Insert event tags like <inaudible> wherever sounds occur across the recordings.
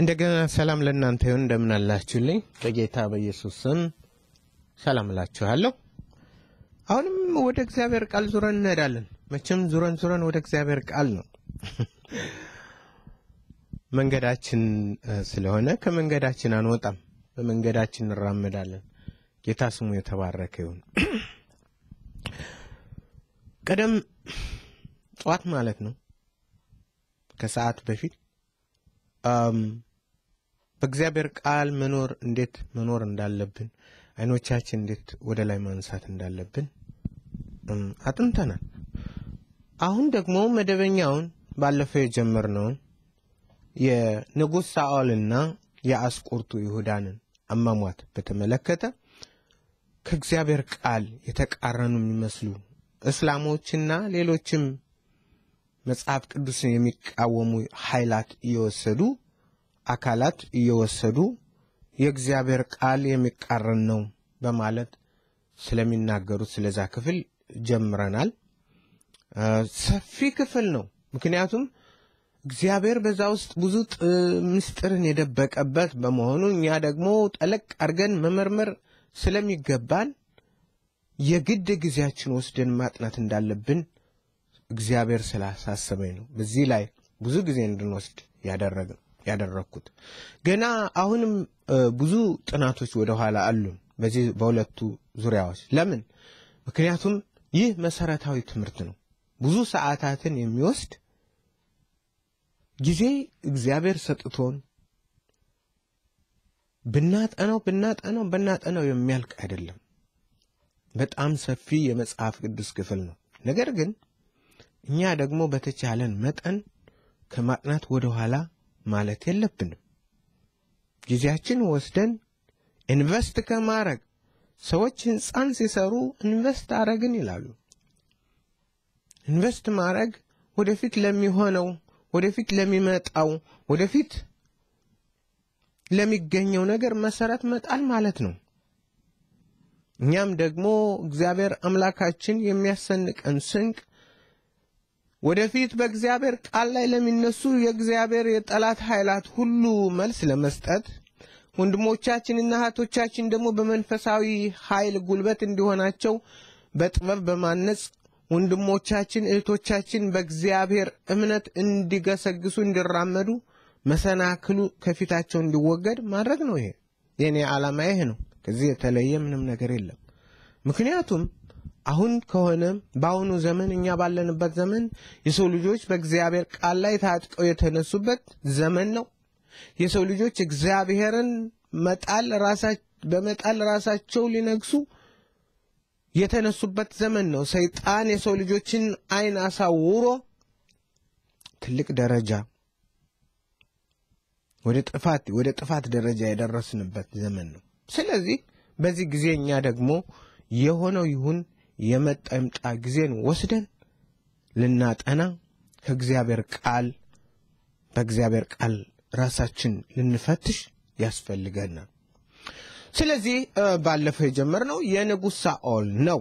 እንደገና ሰላም ለእናንተ ይሁን። እንደምን አላችሁልኝ? በጌታ በኢየሱስ ስም ሰላም እላችኋለሁ። አሁንም ወደ እግዚአብሔር ቃል ዙረን እንሄዳለን። መቼም ዙረን ዙረን ወደ እግዚአብሔር ቃል ነው መንገዳችን ስለሆነ ከመንገዳችን አንወጣም፣ በመንገዳችን እንራመዳለን። ጌታ ስሙ የተባረከ ይሁን። ቀደም ጠዋት ማለት ነው ከሰዓት በፊት በእግዚአብሔር ቃል መኖር እንዴት መኖር እንዳለብን አይኖቻችን እንዴት ወደ ላይ ማንሳት እንዳለብን አጥንተናል። አሁን ደግሞ መደበኛውን ባለፈው የጀመርነውን የንጉሥ ሳኦልና የአስቆርቱ ይሁዳንን አማሟት በተመለከተ ከእግዚአብሔር ቃል የተቃረኑ የሚመስሉ እስላሞችና ሌሎችም መጽሐፍ ቅዱስን የሚቃወሙ ኃይላት እየወሰዱ አካላት እየወሰዱ የእግዚአብሔር ቃል የሚቃረን ነው በማለት ስለሚናገሩት ስለዛ ክፍል ጀምረናል። ሰፊ ክፍል ነው። ምክንያቱም እግዚአብሔር በዛ ውስጥ ብዙ ምስጢርን የደበቀበት በመሆኑ እኛ ደግሞ ጠለቅ አድርገን መመርመር ስለሚገባን የግድ ጊዜያችን ወስደን ማጥናት እንዳለብን እግዚአብሔር ስላሳሰበኝ ነው በዚህ ላይ ብዙ ጊዜ እንድንወስድ ያደረግነው። ያደረግኩት። ገና አሁንም ብዙ ጥናቶች ወደኋላ አሉን በዚህ በሁለቱ ዙሪያዎች። ለምን? ምክንያቱም ይህ መሰረታዊ ትምህርት ነው። ብዙ ሰዓታትን የሚወስድ ጊዜ እግዚአብሔር ሰጥቶን ብናጠነው ብናጠነው ብናጠነው የሚያልቅ አይደለም። በጣም ሰፊ የመጽሐፍ ቅዱስ ክፍል ነው። ነገር ግን እኛ ደግሞ በተቻለን መጠን ከማጥናት ወደ ኋላ ማለት የለብንም። ጊዜያችን ወስደን ኢንቨስት ከማረግ ሰዎች ህንፃን ሲሰሩ ኢንቨስት አረግን ይላሉ። ኢንቨስት ማረግ ወደፊት ለሚሆነው ወደፊት ለሚመጣው ወደፊት ለሚገኘው ነገር መሰረት መጣል ማለት ነው። እኛም ደግሞ እግዚአብሔር አምላካችን የሚያሰንቀን ስንቅ ወደፊት በእግዚአብሔር ቃል ላይ ለሚነሱ የእግዚአብሔር የጠላት ኃይላት ሁሉ መልስ ለመስጠት ወንድሞቻችንና እህቶቻችን ደግሞ በመንፈሳዊ ኃይል ጉልበት እንዲሆናቸው በጥበብ በማነጽ ወንድሞቻችን እህቶቻችን በእግዚአብሔር እምነት እንዲገሰግሱ እንዲራመዱ መሰናክሉ ከፊታቸው እንዲወገድ ማድረግ ነው። ይሄ የእኔ ዓላማ ይሄ ነው። ከዚህ የተለየ ምንም ነገር የለም። ምክንያቱም አሁን ከሆነ በአሁኑ ዘመን እኛ ባለንበት ዘመን የሰው ልጆች በእግዚአብሔር ቃል ላይ ታጥቀው የተነሱበት ዘመን ነው። የሰው ልጆች እግዚአብሔርን መጣል በመጣል ራሳቸው ሊነግሱ የተነሱበት ዘመን ነው። ሰይጣን የሰው ልጆችን አይን አሳውሮ ትልቅ ደረጃ ወደ ጥፋት ወደ ጥፋት ደረጃ የደረስንበት ዘመን ነው። ስለዚህ በዚህ ጊዜ እኛ ደግሞ የሆነው ይሁን የመጣ ይምጣ ጊዜን ወስደን ልናጠና ከእግዚአብሔር ቃል በእግዚአብሔር ቃል ራሳችን ልንፈትሽ ያስፈልገናል። ስለዚህ ባለፈው የጀመርነው የንጉሥ ሳኦል ነው።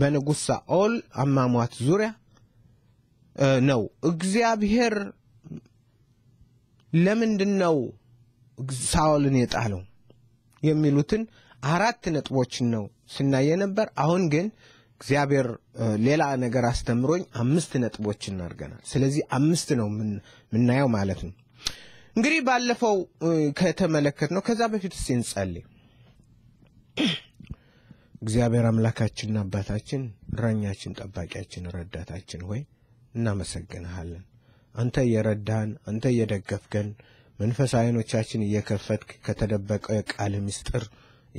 በንጉሥ ሳኦል አሟሟት ዙሪያ ነው። እግዚአብሔር ለምንድን ነው ሳኦልን የጣለው የሚሉትን አራት ነጥቦችን ነው ስናየ ነበር። አሁን ግን እግዚአብሔር ሌላ ነገር አስተምሮኝ አምስት ነጥቦች እናድርገናል። ስለዚህ አምስት ነው የምናየው ማለት ነው። እንግዲህ ባለፈው ከተመለከት ነው። ከዛ በፊት እስኪ እንጸልይ። እግዚአብሔር አምላካችንና አባታችን እረኛችን፣ ጠባቂያችን፣ ረዳታችን ሆይ እናመሰግንሃለን። አንተ እየረዳህን፣ አንተ እየደገፍከን፣ መንፈስ አይኖቻችን እየከፈትክ ከተደበቀ ቃል ምስጢር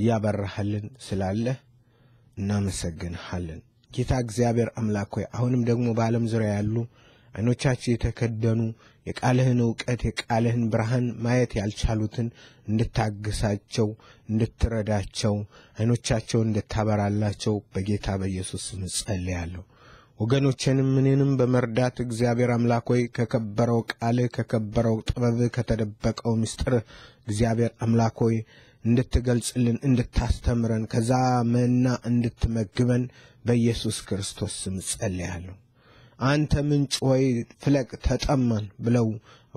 እያበራህልን ስላለህ እናመሰግንሃለን። ጌታ እግዚአብሔር አምላክ ሆይ አሁንም ደግሞ በዓለም ዙሪያ ያሉ አይኖቻቸው የተከደኑ የቃልህን እውቀት የቃልህን ብርሃን ማየት ያልቻሉትን እንድታግሳቸው፣ እንድትረዳቸው፣ አይኖቻቸው እንድታበራላቸው በጌታ በኢየሱስ ስም ወገኖቼንም ምንንም በመርዳት እግዚአብሔር አምላክ ሆይ ከከበረው ቃልህ ከከበረው ጥበብህ ከተደበቀው ምስጥር እግዚአብሔር አምላክ ሆይ እንድትገልጽልን እንድታስተምረን ከዛ መና እንድትመግበን በኢየሱስ ክርስቶስ ስም ጸልያለሁ። አንተ ምንጭ ሆይ ፍለቅ፣ ተጠማን ብለው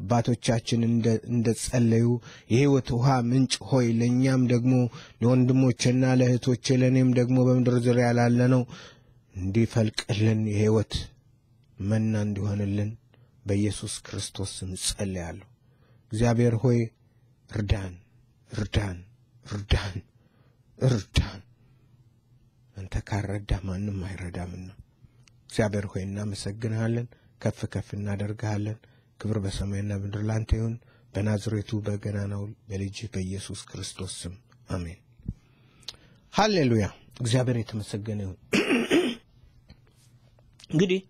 አባቶቻችን እንደ ጸለዩ የሕይወት ውሃ ምንጭ ሆይ ለእኛም ደግሞ ለወንድሞቼና ለእህቶቼ ለእኔም ደግሞ በምድር ዙሪያ ላለነው እንዲፈልቅልን የሕይወት መና እንዲሆንልን በኢየሱስ ክርስቶስ ስም ጸልያለሁ። እግዚአብሔር ሆይ እርዳን፣ እርዳን። እርዳን፣ እርዳን። አንተ ካልረዳ ማንም አይረዳምና እግዚአብሔር ሆይ እናመሰግንሃለን፣ ከፍ ከፍ እናደርግሃለን። ክብር በሰማይና ምድር ላንተ ይሁን፣ በናዝሬቱ በገናናው በልጅህ በኢየሱስ ክርስቶስ ስም አሜን። ሃሌሉያ። እግዚአብሔር የተመሰገነ ይሁን። እንግዲህ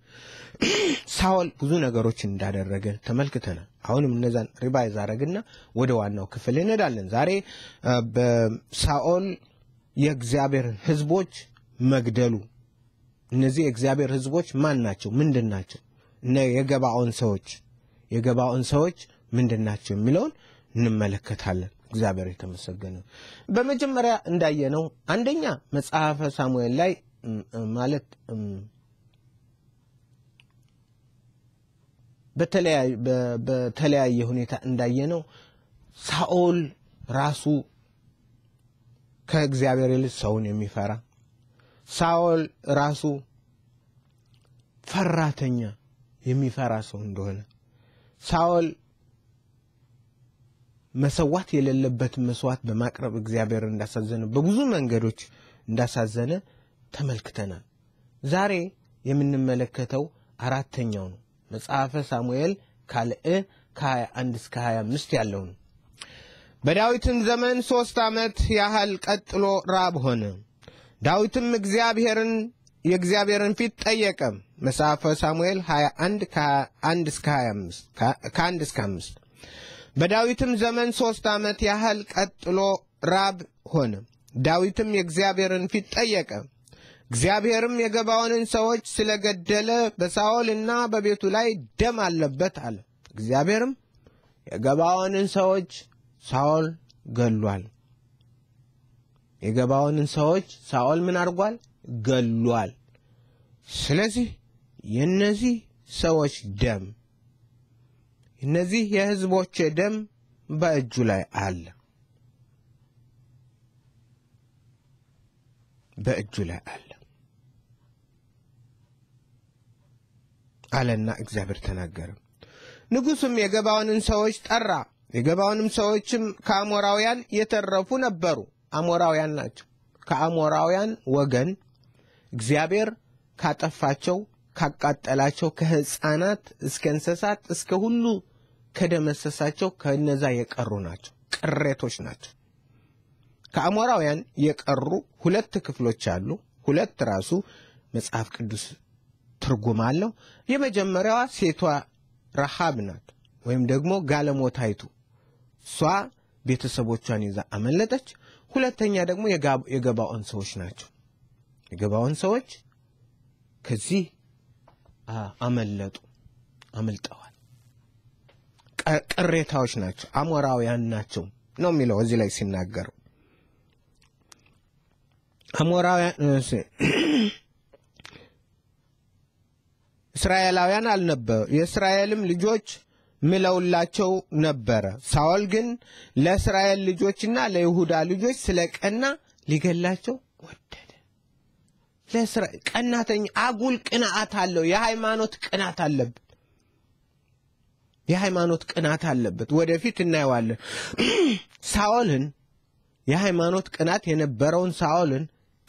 ሳውል ብዙ ነገሮች እንዳደረገ ተመልክተናል። አሁንም እነዛን ሪቫይዝ አረግና ወደ ዋናው ክፍል እንሄዳለን። ዛሬ በሳኦል የእግዚአብሔርን ሕዝቦች መግደሉ። እነዚህ የእግዚአብሔር ሕዝቦች ማን ናቸው? ምንድን ናቸው? እነ የገባኦን ሰዎች የገባኦን ሰዎች ምንድን ናቸው የሚለውን እንመለከታለን። እግዚአብሔር የተመሰገነ። በመጀመሪያ እንዳየነው አንደኛ መጽሐፈ ሳሙኤል ላይ ማለት በተለያየ ሁኔታ እንዳየነው ሳኦል ራሱ ከእግዚአብሔር ይልቅ ሰውን የሚፈራ ሳኦል ራሱ ፈራተኛ የሚፈራ ሰው እንደሆነ ሳኦል መሰዋት የሌለበትን መስዋዕት በማቅረብ እግዚአብሔር እንዳሳዘነ በብዙ መንገዶች እንዳሳዘነ ተመልክተናል። ዛሬ የምንመለከተው አራተኛው ነው። መጽሐፈ ሳሙኤል ካልእ ከ21 እስከ 25 ያለውን በዳዊትም ዘመን ሦስት ዓመት ያህል ቀጥሎ ራብ ሆነ። ዳዊትም እግዚአብሔርን የእግዚአብሔርን ፊት ጠየቀ። መጽሐፈ ሳሙኤል 21 ከ1 እስከ 5 በዳዊትም ዘመን ሦስት ዓመት ያህል ቀጥሎ ራብ ሆነ። ዳዊትም የእግዚአብሔርን ፊት ጠየቀ። እግዚአብሔርም የገባውንን ሰዎች ስለገደለ በሳኦልና በቤቱ ላይ ደም አለበት አለ። እግዚአብሔርም የገባውንን ሰዎች ሳኦል ገሏል። የገባውንን ሰዎች ሳኦል ምን አድርጓል? ገሏል። ስለዚህ የእነዚህ ሰዎች ደም እነዚህ የሕዝቦች ደም በእጁ ላይ አለ በእጁ ላይ አለ። አለና እግዚአብሔር ተናገረ። ንጉሡም የገባውንን ሰዎች ጠራ። የገባውንም ሰዎችም ከአሞራውያን የተረፉ ነበሩ። አሞራውያን ናቸው። ከአሞራውያን ወገን እግዚአብሔር ካጠፋቸው ካቃጠላቸው ከሕፃናት እስከ እንስሳት እስከ ሁሉ ከደመሰሳቸው ከእነዛ የቀሩ ናቸው። ቅሬቶች ናቸው። ከአሞራውያን የቀሩ ሁለት ክፍሎች አሉ። ሁለት ራሱ መጽሐፍ ቅዱስ ትርጉም አለው። የመጀመሪያዋ ሴቷ ረሃብ ናት፣ ወይም ደግሞ ጋለሞታይቱ እሷ ቤተሰቦቿን ይዛ አመለጠች። ሁለተኛ ደግሞ የገባኦን ሰዎች ናቸው። የገባኦን ሰዎች ከዚህ አመለጡ፣ አምልጠዋል። ቅሬታዎች ናቸው፣ አሞራውያን ናቸው ነው የሚለው እዚህ ላይ ሲናገረው አሞራውያን እስራኤላውያን አልነበሩ። የእስራኤልም ልጆች ምለውላቸው ነበረ። ሳኦል ግን ለእስራኤል ልጆችና ለይሁዳ ልጆች ስለ ቀና ሊገላቸው ወደደ። ቀናተኛ፣ አጉል ቅንዓት አለው። የሃይማኖት ቅናት አለበት። የሃይማኖት ቅናት አለበት። ወደፊት እናየዋለን። <clears throat> ሳኦልን የሃይማኖት ቅናት የነበረውን ሳኦልን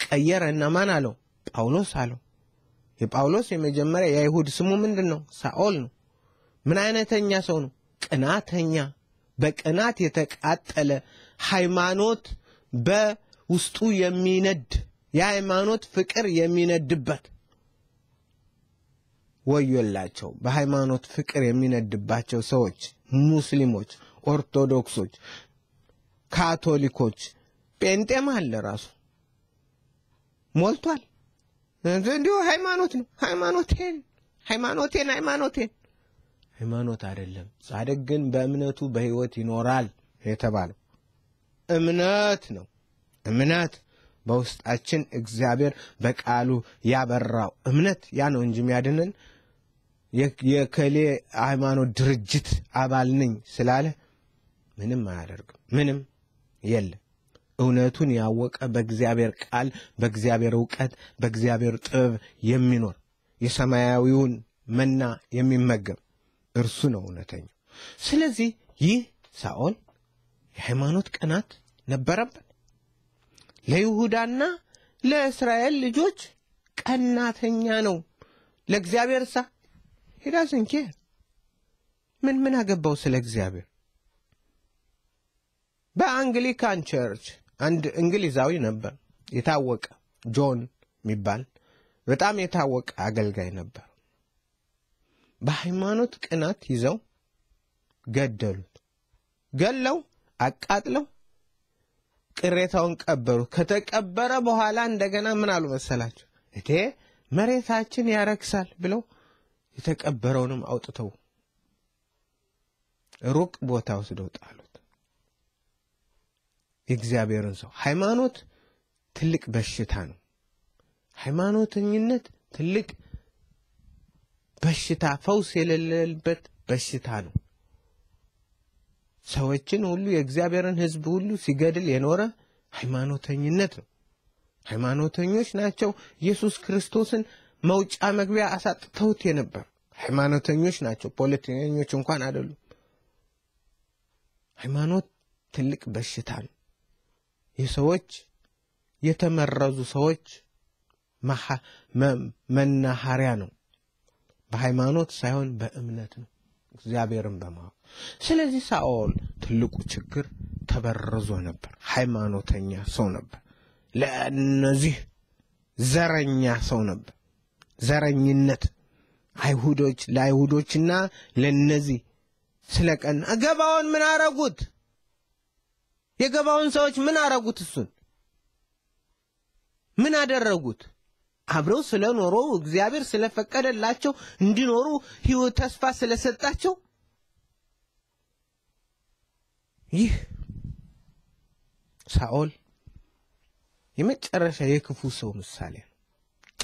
ቀየረና ማን አለው? ጳውሎስ አለው። የጳውሎስ የመጀመሪያ የአይሁድ ስሙ ምንድን ነው? ሳኦል ነው። ምን አይነተኛ ሰው ነው? ቅናተኛ፣ በቅናት የተቃጠለ ሃይማኖት በውስጡ የሚነድ የሃይማኖት ፍቅር የሚነድበት ወዮላቸው። በሃይማኖት ፍቅር የሚነድባቸው ሰዎች ሙስሊሞች፣ ኦርቶዶክሶች፣ ካቶሊኮች፣ ጴንጤም አለ ራሱ ሞልቷል። እንዲሁ ሃይማኖት ነው። ሃይማኖቴን ሃይማኖቴን ሃይማኖቴን ሃይማኖት አይደለም። ጻድቅ ግን በእምነቱ በሕይወት ይኖራል የተባለው እምነት ነው። እምነት በውስጣችን እግዚአብሔር በቃሉ ያበራው እምነት ያ ነው እንጂ የሚያድንን የከሌ ሃይማኖት ድርጅት አባል ነኝ ስላለ ምንም አያደርግም። ምንም የለም። እውነቱን ያወቀ በእግዚአብሔር ቃል፣ በእግዚአብሔር እውቀት፣ በእግዚአብሔር ጥበብ የሚኖር የሰማያዊውን መና የሚመገብ እርሱ ነው እውነተኛው። ስለዚህ ይህ ሳኦል የሃይማኖት ቅናት ነበረበት። ለይሁዳና ለእስራኤል ልጆች ቀናተኛ ነው። ለእግዚአብሔር ሳ ሄዳ ስንኬ ምን ምን አገባው ስለ እግዚአብሔር በአንግሊካን ቸርች አንድ እንግሊዛዊ ነበር፣ የታወቀ ጆን የሚባል በጣም የታወቀ አገልጋይ ነበር። በሃይማኖት ቅናት ይዘው ገደሉት። ገለው አቃጥለው ቅሬታውን ቀበሩ። ከተቀበረ በኋላ እንደገና ምን አሉ መሰላቸው? እቴ መሬታችን ያረክሳል ብለው የተቀበረውንም አውጥተው ሩቅ ቦታ ወስደው ጣሉ። የእግዚአብሔርን ሰው ሃይማኖት ትልቅ በሽታ ነው። ሃይማኖተኝነት ትልቅ በሽታ ፈውስ የሌለበት በሽታ ነው። ሰዎችን ሁሉ የእግዚአብሔርን ሕዝብ ሁሉ ሲገድል የኖረ ሃይማኖተኝነት ነው። ሃይማኖተኞች ናቸው ኢየሱስ ክርስቶስን መውጫ መግቢያ አሳጥተውት የነበር ሃይማኖተኞች ናቸው። ፖለቲከኞች እንኳን አይደሉም። ሃይማኖት ትልቅ በሽታ ነው። ይህ ሰዎች የተመረዙ ሰዎች መናኸሪያ ነው። በሃይማኖት ሳይሆን በእምነት ነው፣ እግዚአብሔርን በማወቅ ስለዚህ ሳኦል ትልቁ ችግር ተበርዞ ነበር። ሃይማኖተኛ ሰው ነበር። ለእነዚህ ዘረኛ ሰው ነበር። ዘረኝነት አይሁዶች ለአይሁዶችና ለእነዚህ ስለ ቀን ገባውን ምን አረጉት? የገባውን ሰዎች ምን አረጉት? እሱን ምን አደረጉት? አብረው ስለኖሩ እግዚአብሔር ስለፈቀደላቸው እንዲኖሩ ሕይወት ተስፋ ስለሰጣቸው ይህ ሳኦል የመጨረሻ የክፉ ሰው ምሳሌ ነው።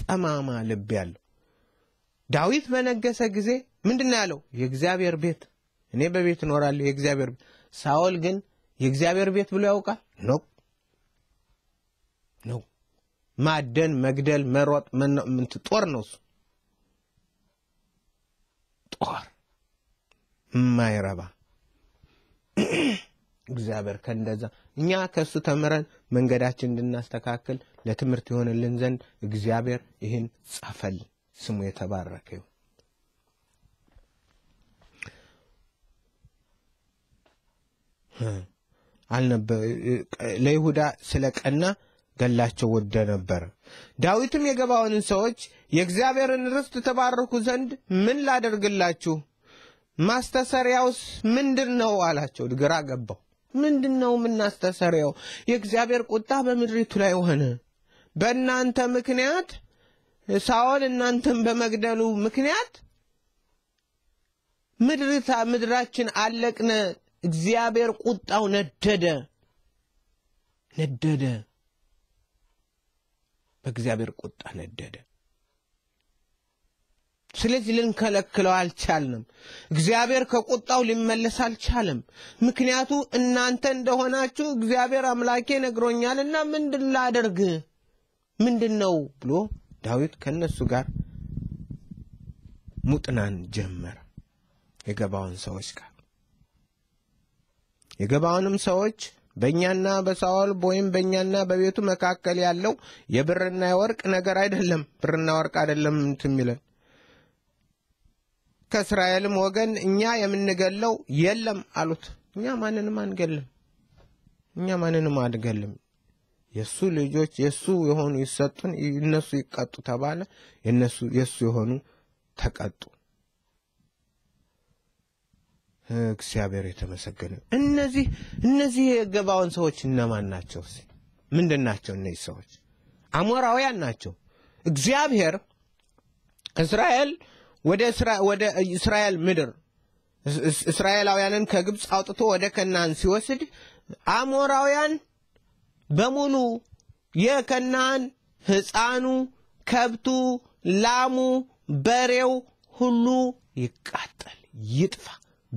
ጠማማ ልብ ያለው ዳዊት በነገሰ ጊዜ ምንድን ነው ያለው? የእግዚአብሔር ቤት እኔ በቤት እኖራለሁ የእግዚአብሔር ቤት። ሳኦል ግን የእግዚአብሔር ቤት ብሎ ያውቃል? ኖ ነው ማደን፣ መግደል፣ መሮጥ ጦር ነው እሱ ጦር የማይረባ እግዚአብሔር ከእንደዛ እኛ ከእሱ ተምረን መንገዳችን እንድናስተካክል ለትምህርት ይሆንልን ዘንድ እግዚአብሔር ይህን ጻፈል። ስሙ የተባረከ ይሁን። Hmm. አልነበር ለይሁዳ ስለ ቀና ገላቸው ወደ ነበር። ዳዊትም የገባውንን ሰዎች የእግዚአብሔርን ርስት ተባረኩ ዘንድ ምን ላደርግላችሁ? ማስተሰሪያውስ ምንድን ነው አላቸው። ግራ ገባው። ምንድን ነው ምናስተሰሪያው? የእግዚአብሔር ቁጣ በምድሪቱ ላይ ሆነ። በእናንተ ምክንያት ሳኦል እናንተን በመግደሉ ምክንያት ምድራችን አለቅነ እግዚአብሔር ቁጣው ነደደ ነደደ። በእግዚአብሔር ቁጣ ነደደ። ስለዚህ ልንከለክለው አልቻልንም። እግዚአብሔር ከቁጣው ሊመለስ አልቻለም። ምክንያቱ እናንተ እንደሆናችሁ እግዚአብሔር አምላኬ ነግሮኛልና ምንድን ላደርግ ምንድን ነው ብሎ ዳዊት ከእነሱ ጋር ሙጥናን ጀመረ የገባውን ሰዎች ጋር የገባውንም ሰዎች በእኛና በሳኦል ወይም በእኛና በቤቱ መካከል ያለው የብርና የወርቅ ነገር አይደለም፣ ብርና ወርቅ አይደለም ይለን። ከእስራኤልም ወገን እኛ የምንገለው የለም አሉት። እኛ ማንንም አንገልም፣ እኛ ማንንም አንገልም። የእሱ ልጆች የእሱ የሆኑ ይሰጡን፣ እነሱ ይቀጡ ተባለ። የእሱ የሆኑ ተቀጡ። እግዚአብሔር የተመሰገነ። እነዚህ እነዚህ የገባውን ሰዎች እነማን ናቸው? ምንድን ናቸው እነዚህ ሰዎች? አሞራውያን ናቸው። እግዚአብሔር እስራኤል ወደ ወደ እስራኤል ምድር እስራኤላውያንን ከግብፅ አውጥቶ ወደ ከናን ሲወስድ አሞራውያን በሙሉ የከናን ሕፃኑ፣ ከብቱ፣ ላሙ፣ በሬው ሁሉ ይቃጠል፣ ይጥፋ።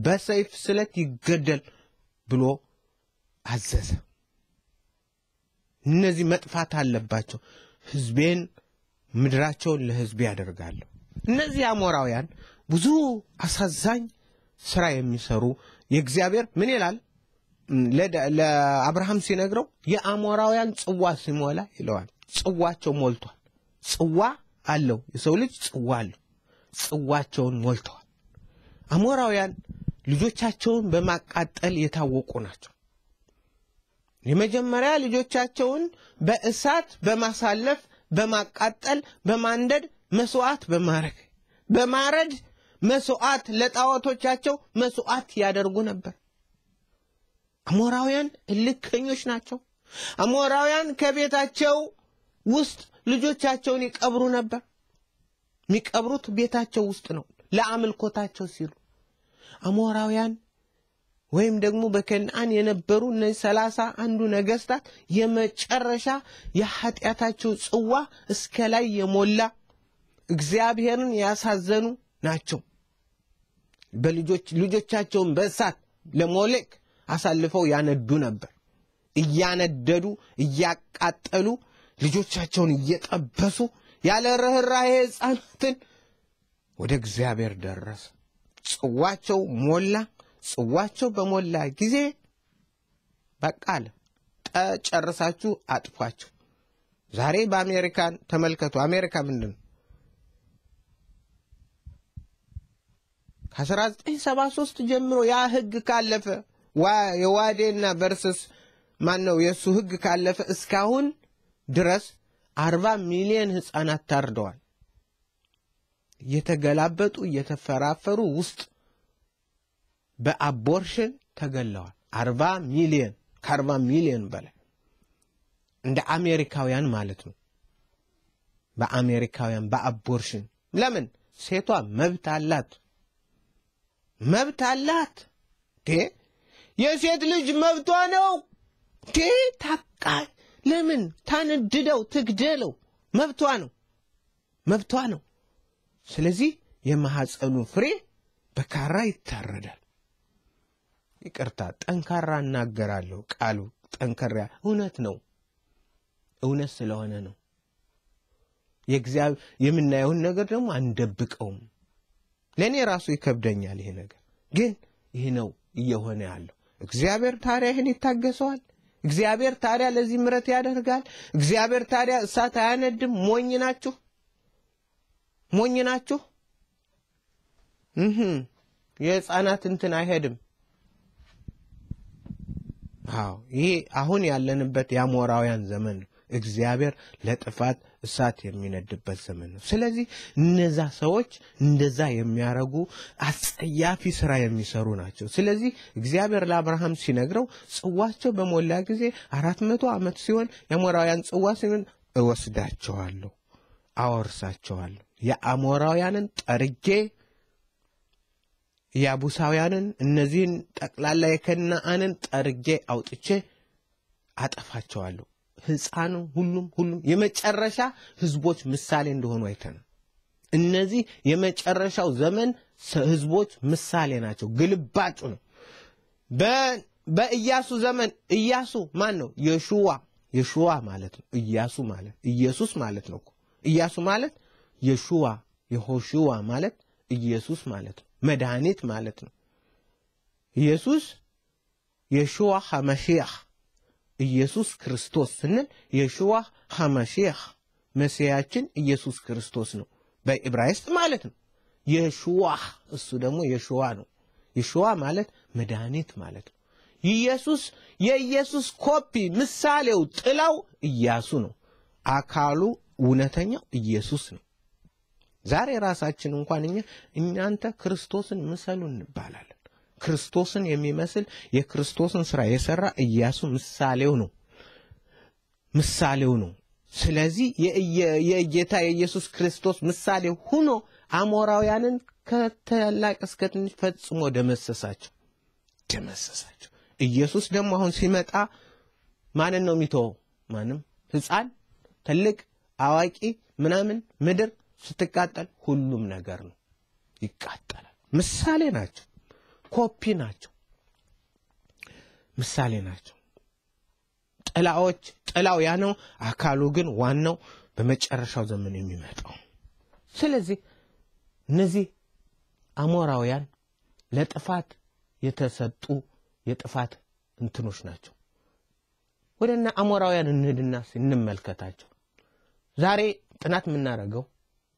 በሰይፍ ስለት ይገደል ብሎ አዘዘ። እነዚህ መጥፋት አለባቸው። ህዝቤን ምድራቸውን ለህዝቤ ያደርጋሉ። እነዚህ አሞራውያን ብዙ አሳዛኝ ስራ የሚሰሩ የእግዚአብሔር ምን ይላል ለአብርሃም ሲነግረው የአሞራውያን ጽዋ ሲሞላ ይለዋል። ጽዋቸው ሞልቷል። ጽዋ አለው የሰው ልጅ ጽዋ አለው። ጽዋቸውን ሞልተዋል። አሞራውያን ልጆቻቸውን በማቃጠል የታወቁ ናቸው። የመጀመሪያ ልጆቻቸውን በእሳት በማሳለፍ በማቃጠል፣ በማንደድ፣ መስዋዕት በማረግ በማረድ መስዋዕት ለጣዖቶቻቸው መስዋዕት ያደርጉ ነበር። አሞራውያን እልከኞች ናቸው። አሞራውያን ከቤታቸው ውስጥ ልጆቻቸውን ይቀብሩ ነበር። የሚቀብሩት ቤታቸው ውስጥ ነው። ለአምልኮታቸው ሲሉ አሞራውያን ወይም ደግሞ በከነአን የነበሩ እነዚህ ሰላሳ አንዱ ነገስታት የመጨረሻ የኃጢአታቸው ጽዋ እስከ ላይ የሞላ እግዚአብሔርን ያሳዘኑ ናቸው። በልጆች ልጆቻቸውን በእሳት ለሞሌክ አሳልፈው ያነዱ ነበር። እያነደዱ እያቃጠሉ ልጆቻቸውን እየጠበሱ ያለ ርኅራሄ ሕፃናትን ወደ እግዚአብሔር ደረሰ። ጽዋቸው ሞላ። ጽዋቸው በሞላ ጊዜ በቃ አለ፣ ጨርሳችሁ አጥፏቸው። ዛሬ በአሜሪካን ተመልከቱ። አሜሪካ ምንድን ነው? ከ1973 ጀምሮ ያ ህግ ካለፈ የዋዴና ቨርስስ ማን ነው የእሱ ህግ ካለፈ እስካሁን ድረስ አርባ ሚሊዮን ህፃናት ታርደዋል። የተገላበጡ የተፈራፈሩ ውስጥ በአቦርሽን ተገለዋል። አርባ ሚሊዮን ከአርባ ሚሊዮን በላይ እንደ አሜሪካውያን ማለት ነው። በአሜሪካውያን በአቦርሽን ለምን ሴቷ መብት አላት፣ መብት አላት። የሴት ልጅ መብቷ ነው። ታቃ ለምን ታንድደው፣ ትግደለው፣ መብቷ ነው፣ መብቷ ነው። ስለዚህ የማሐፀኑ ፍሬ በካራ ይታረዳል። ይቅርታ ጠንካራ እናገራለሁ። ቃሉ ጠንከሪያ እውነት ነው። እውነት ስለሆነ ነው። የእግዚአብሔር የምናየውን ነገር ደግሞ አንደብቀውም። ለእኔ ራሱ ይከብደኛል ይሄ ነገር፣ ግን ይህ ነው እየሆነ ያለው። እግዚአብሔር ታዲያ ይህን ይታገሰዋል። እግዚአብሔር ታዲያ ለዚህ ምረት ያደርጋል። እግዚአብሔር ታዲያ እሳት አያነድም። ሞኝ ናችሁ። ሞኝ ናችሁ? የህፃናት እንትን አይሄድም። አዎ ይህ አሁን ያለንበት የአሞራውያን ዘመን ነው። እግዚአብሔር ለጥፋት እሳት የሚነድበት ዘመን ነው። ስለዚህ እነዛ ሰዎች እንደዛ የሚያረጉ አስጸያፊ ስራ የሚሰሩ ናቸው። ስለዚህ እግዚአብሔር ለአብርሃም ሲነግረው ጽዋቸው በሞላ ጊዜ አራት መቶ ዓመት ሲሆን የአሞራውያን ጽዋ ሲሆን እወስዳቸዋለሁ፣ አወርሳቸዋለሁ የአሞራውያንን ጠርጌ ያቡሳውያንን እነዚህን ጠቅላላ የከነአንን ጠርጌ አውጥቼ አጠፋቸዋለሁ። ሕፃኑ ሁሉም ሁሉም የመጨረሻ ህዝቦች ምሳሌ እንደሆኑ አይተናል። እነዚህ የመጨረሻው ዘመን ህዝቦች ምሳሌ ናቸው። ግልባጩ ነው። በኢያሱ ዘመን ኢያሱ ማን ነው? የሹዋ የሹዋ ማለት ነው። ኢያሱ ማለት ኢየሱስ ማለት ነው። ኢያሱ ማለት የሹዋ የሆሹዋ ማለት ኢየሱስ ማለት ነው። መድኃኒት ማለት ነው። ኢየሱስ የሹዋ ሐመሺያህ ኢየሱስ ክርስቶስ ስንል የሹዋ ሐመሺያህ መሲያችን ኢየሱስ ክርስቶስ ነው፣ በዕብራይስጥ ማለት ነው። የሹዋህ እሱ ደግሞ የሹዋ ነው። የሹዋ ማለት መድኃኒት ማለት ነው። ኢየሱስ የኢየሱስ ኮፒ ምሳሌው ጥላው ኢያሱ ነው። አካሉ እውነተኛው ኢየሱስ ነው። ዛሬ ራሳችን እንኳን እኛ እናንተ ክርስቶስን ምሰሉ እንባላለን። ክርስቶስን የሚመስል የክርስቶስን ስራ የሰራ ኢያሱ ምሳሌው ነው ምሳሌው ነው። ስለዚህ የጌታ የኢየሱስ ክርስቶስ ምሳሌ ሁኖ አሞራውያንን ከታላቅ እስከ ትንሽ ፈጽሞ ደመሰሳቸው ደመሰሳቸው። ኢየሱስ ደግሞ አሁን ሲመጣ ማንን ነው የሚተወው? ማንም ህፃን፣ ትልቅ፣ አዋቂ ምናምን ምድር ስትቃጠል ሁሉም ነገር ነው ይቃጠላል። ምሳሌ ናቸው፣ ኮፒ ናቸው፣ ምሳሌ ናቸው። ጥላዎች ጥላው ያ ነው፣ አካሉ ግን ዋናው በመጨረሻው ዘመን የሚመጣው። ስለዚህ እነዚህ አሞራውያን ለጥፋት የተሰጡ የጥፋት እንትኖች ናቸው። ወደና አሞራውያን እንሂድና እንመልከታቸው። ዛሬ ጥናት የምናደርገው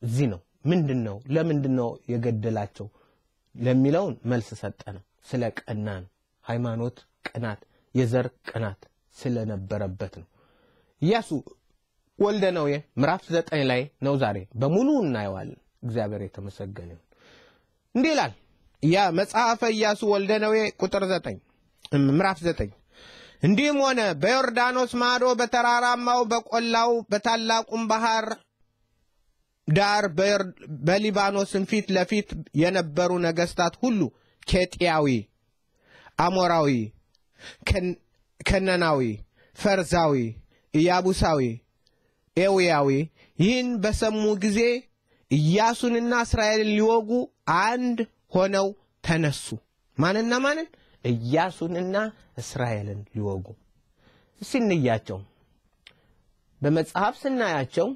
እዚህ ነው። ምንድን ነው ለምንድን ነው የገደላቸው ለሚለውን መልስ ሰጠ ነው። ስለ ቀና ነው። ሃይማኖት ቅናት፣ የዘር ቅናት ስለነበረበት ነው። ኢያሱ ወልደ ነዌ ምዕራፍ ዘጠኝ ላይ ነው ዛሬ በሙሉ እናየዋለን። እግዚአብሔር የተመሰገነ ይሁን። እንዲህ ይላል ያ መጽሐፈ ኢያሱ ወልደ ነዌ ቁጥር ዘጠኝ ምዕራፍ ዘጠኝ እንዲህም ሆነ በዮርዳኖስ ማዶ በተራራማው በቆላው በታላቁም ባህር ዳር በሊባኖስን ፊት ለፊት የነበሩ ነገስታት ሁሉ ኬጥያዊ፣ አሞራዊ፣ ከነናዊ፣ ፈርዛዊ፣ ኢያቡሳዊ፣ ኤውያዊ ይህን በሰሙ ጊዜ ኢያሱንና እስራኤልን ሊወጉ አንድ ሆነው ተነሱ። ማንና ማንን? ኢያሱንና እስራኤልን ሊወጉ። እስኪ እንያቸው። በመጽሐፍ ስናያቸው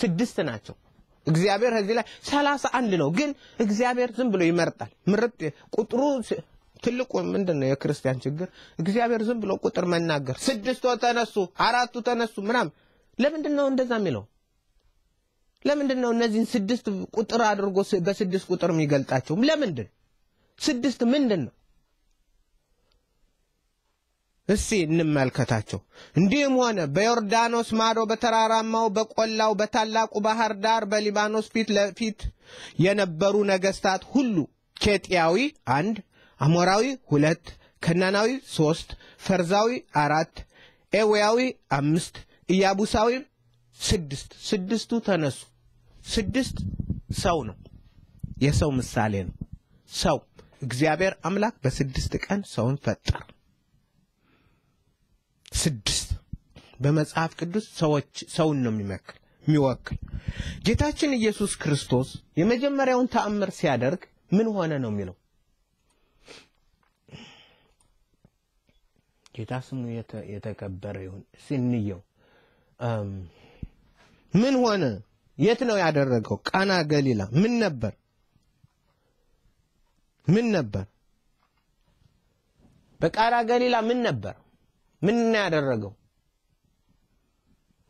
ስድስት ናቸው። እግዚአብሔር እዚህ ላይ ሰላሳ አንድ ነው። ግን እግዚአብሔር ዝም ብሎ ይመርጣል። ምርጥ ቁጥሩ ትልቁ ምንድን ነው? የክርስቲያን ችግር እግዚአብሔር ዝም ብሎ ቁጥር መናገር፣ ስድስቱ ተነሱ፣ አራቱ ተነሱ ምናምን። ለምንድን ነው እንደዛ የሚለው? ለምንድን ነው እነዚህን ስድስት ቁጥር አድርጎ በስድስት ቁጥር የሚገልጣቸው? ለምንድን ስድስት ምንድን ነው? እስቲ እንመልከታቸው። እንዲህም ሆነ በዮርዳኖስ ማዶ በተራራማው በቆላው በታላቁ ባህር ዳር በሊባኖስ ፊት ለፊት የነበሩ ነገስታት ሁሉ ኬጥያዊ አንድ፣ አሞራዊ ሁለት፣ ከናናዊ ሶስት፣ ፈርዛዊ አራት፣ ኤውያዊ አምስት፣ ኢያቡሳዊ ስድስት ስድስቱ ተነሱ። ስድስት ሰው ነው። የሰው ምሳሌ ነው። ሰው እግዚአብሔር አምላክ በስድስት ቀን ሰውን ፈጠረ። በመጽሐፍ ቅዱስ ሰዎች ሰውን ነው የሚመክል የሚወክል ጌታችን ኢየሱስ ክርስቶስ የመጀመሪያውን ተአምር ሲያደርግ ምን ሆነ ነው የሚለው ጌታ ስሙ የተከበረ ይሁን ስንየው ምን ሆነ የት ነው ያደረገው ቃና ገሊላ ምን ነበር ምን ነበር በቃና ገሊላ ምን ነበር ምን ያደረገው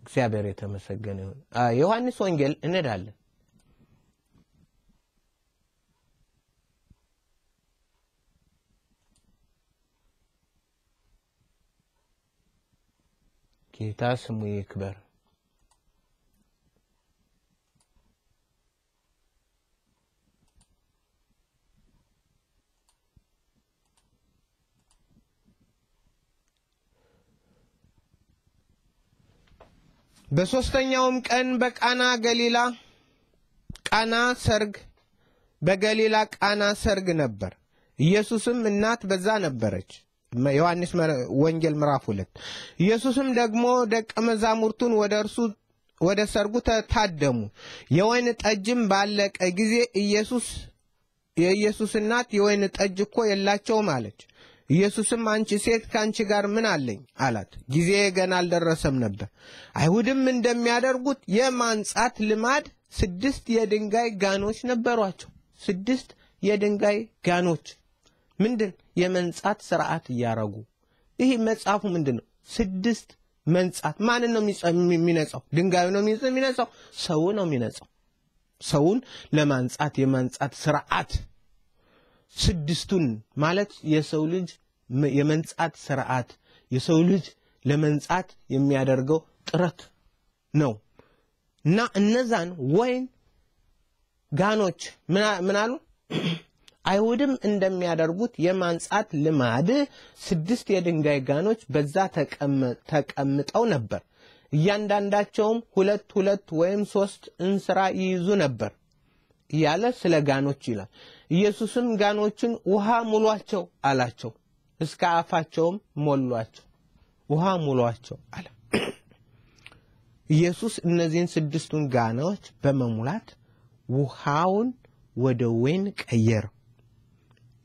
እግዚአብሔር የተመሰገነ ይሁን። ዮሐንስ ወንጌል እንሄዳለን። ጌታ ስሙ ይክበር። በሦስተኛውም ቀን በቃና ገሊላ ቃና ሰርግ በገሊላ ቃና ሰርግ ነበር። ኢየሱስም እናት በዛ ነበረች። ዮሐንስ ወንጌል ምዕራፍ ሁለት ኢየሱስም ደግሞ ደቀ መዛሙርቱን ወደ እርሱ ወደ ሰርጉ ተታደሙ። የወይን ጠጅም ባለቀ ጊዜ ኢየሱስ የኢየሱስ እናት የወይን ጠጅ እኮ የላቸውም አለች። ኢየሱስም አንቺ ሴት ከአንቺ ጋር ምን አለኝ አላት። ጊዜ ገና አልደረሰም ነበር። አይሁድም እንደሚያደርጉት የማንጻት ልማድ ስድስት የድንጋይ ጋኖች ነበሯቸው። ስድስት የድንጋይ ጋኖች ምንድን የመንጻት ስርዓት እያረጉ ይህ መጽሐፉ ምንድን ነው? ስድስት መንጻት ማንን ነው የሚነጻው? ድንጋዩ ነው የሚነጻው? ሰው ነው የሚነጻው። ሰውን ለማንጻት የማንጻት ስርዓት ስድስቱን ማለት የሰው ልጅ የመንጻት ስርዓት የሰው ልጅ ለመንጻት የሚያደርገው ጥረት ነው እና እነዛን ወይን ጋኖች ምን አሉ? <clears throat> አይሁድም እንደሚያደርጉት የማንጻት ልማድ ስድስት የድንጋይ ጋኖች በዛ ተቀምጠው ነበር። እያንዳንዳቸውም ሁለት ሁለት ወይም ሶስት እንስራ ይይዙ ነበር እያለ ስለ ጋኖች ይላል። ኢየሱስም ጋኖችን ውሃ ሙሏቸው አላቸው። እስከ አፋቸውም ሞሏቸው፣ ውሃ ሙሏቸው አለ። <clears throat> ኢየሱስ እነዚህን ስድስቱን ጋኖች በመሙላት ውሃውን ወደ ወይን ቀየር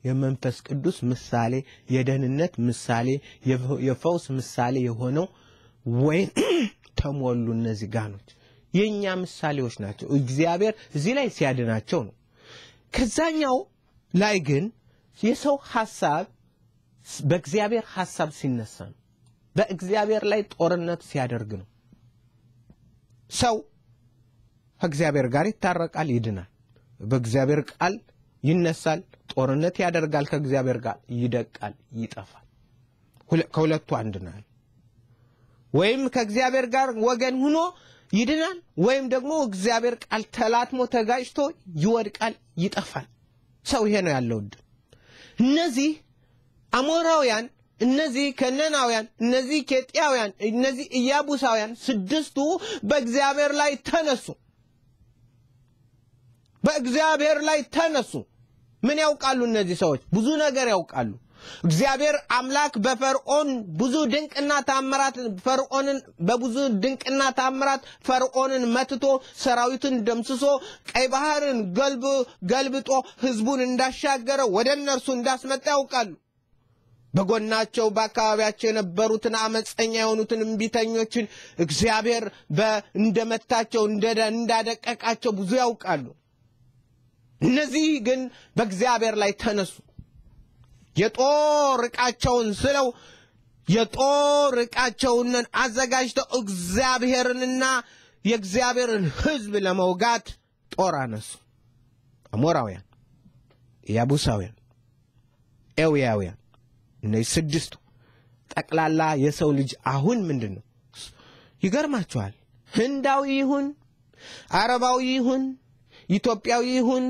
የመንፈስ ቅዱስ ምሳሌ፣ የደህንነት ምሳሌ፣ የፈውስ ምሳሌ የሆነው ወይን <clears throat> ተሞሉ። እነዚህ ጋኖች የእኛ ምሳሌዎች ናቸው። እግዚአብሔር እዚህ ላይ ሲያድናቸው ነው። ከዛኛው ላይ ግን የሰው ሐሳብ በእግዚአብሔር ሐሳብ ሲነሳ ነው። በእግዚአብሔር ላይ ጦርነት ሲያደርግ ነው። ሰው ከእግዚአብሔር ጋር ይታረቃል፣ ይድናል። በእግዚአብሔር ቃል ይነሳል፣ ጦርነት ያደርጋል ከእግዚአብሔር ጋር ይደቃል፣ ይጠፋል። ከሁለቱ አንድ ነው። ወይም ከእግዚአብሔር ጋር ወገን ሁኖ ይድናል፣ ወይም ደግሞ እግዚአብሔር ቃል ተላትሞ ተጋጭቶ ይወድቃል፣ ይጠፋል። ሰው ይሄ ነው ያለው ዕድል። እነዚህ አሞራውያን፣ እነዚህ ከነናውያን፣ እነዚህ ኬጥያውያን፣ እነዚህ ኢያቡሳውያን ስድስቱ በእግዚአብሔር ላይ ተነሱ። በእግዚአብሔር ላይ ተነሱ። ምን ያውቃሉ? እነዚህ ሰዎች ብዙ ነገር ያውቃሉ። እግዚአብሔር አምላክ በፈርዖን ብዙ ድንቅና ታምራት ፈርዖንን በብዙ ድንቅና ታምራት ፈርዖንን መትቶ ሰራዊትን ደምስሶ ቀይ ባህርን ገልብጦ ህዝቡን እንዳሻገረ ወደ እነርሱ እንዳስመጣ ያውቃሉ። በጎናቸው በአካባቢያቸው የነበሩትን አመፀኛ የሆኑትን እምቢተኞችን እግዚአብሔር እንደመታቸው እንዳደቀቃቸው ብዙ ያውቃሉ። እነዚህ ግን በእግዚአብሔር ላይ ተነሱ። የጦር ዕቃቸውን ስለው የጦር ዕቃቸውን አዘጋጅተው እግዚአብሔርንና የእግዚአብሔርን ሕዝብ ለመውጋት ጦር አነሱ። አሞራውያን፣ ኢያቡሳውያን፣ ኤውያውያን እነዚህ ስድስቱ ጠቅላላ የሰው ልጅ አሁን ምንድን ነው? ይገርማችኋል። ህንዳዊ ይሁን አረባዊ ይሁን ኢትዮጵያዊ ይሁን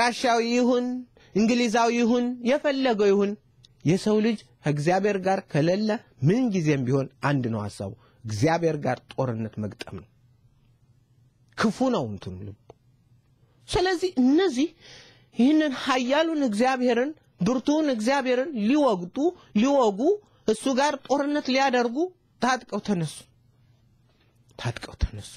ራሽያዊ ይሁን እንግሊዛዊ ይሁን የፈለገው ይሁን የሰው ልጅ ከእግዚአብሔር ጋር ከሌለ ምን ጊዜም ቢሆን አንድ ነው ሐሳቡ እግዚአብሔር ጋር ጦርነት መግጠም ነው። ክፉ ነው እንትኑ ልቡ። ስለዚህ እነዚህ ይህንን ኃያሉን እግዚአብሔርን ብርቱውን እግዚአብሔርን ሊወግጡ ሊወጉ እሱ ጋር ጦርነት ሊያደርጉ ታጥቀው ተነሱ፣ ታጥቀው ተነሱ።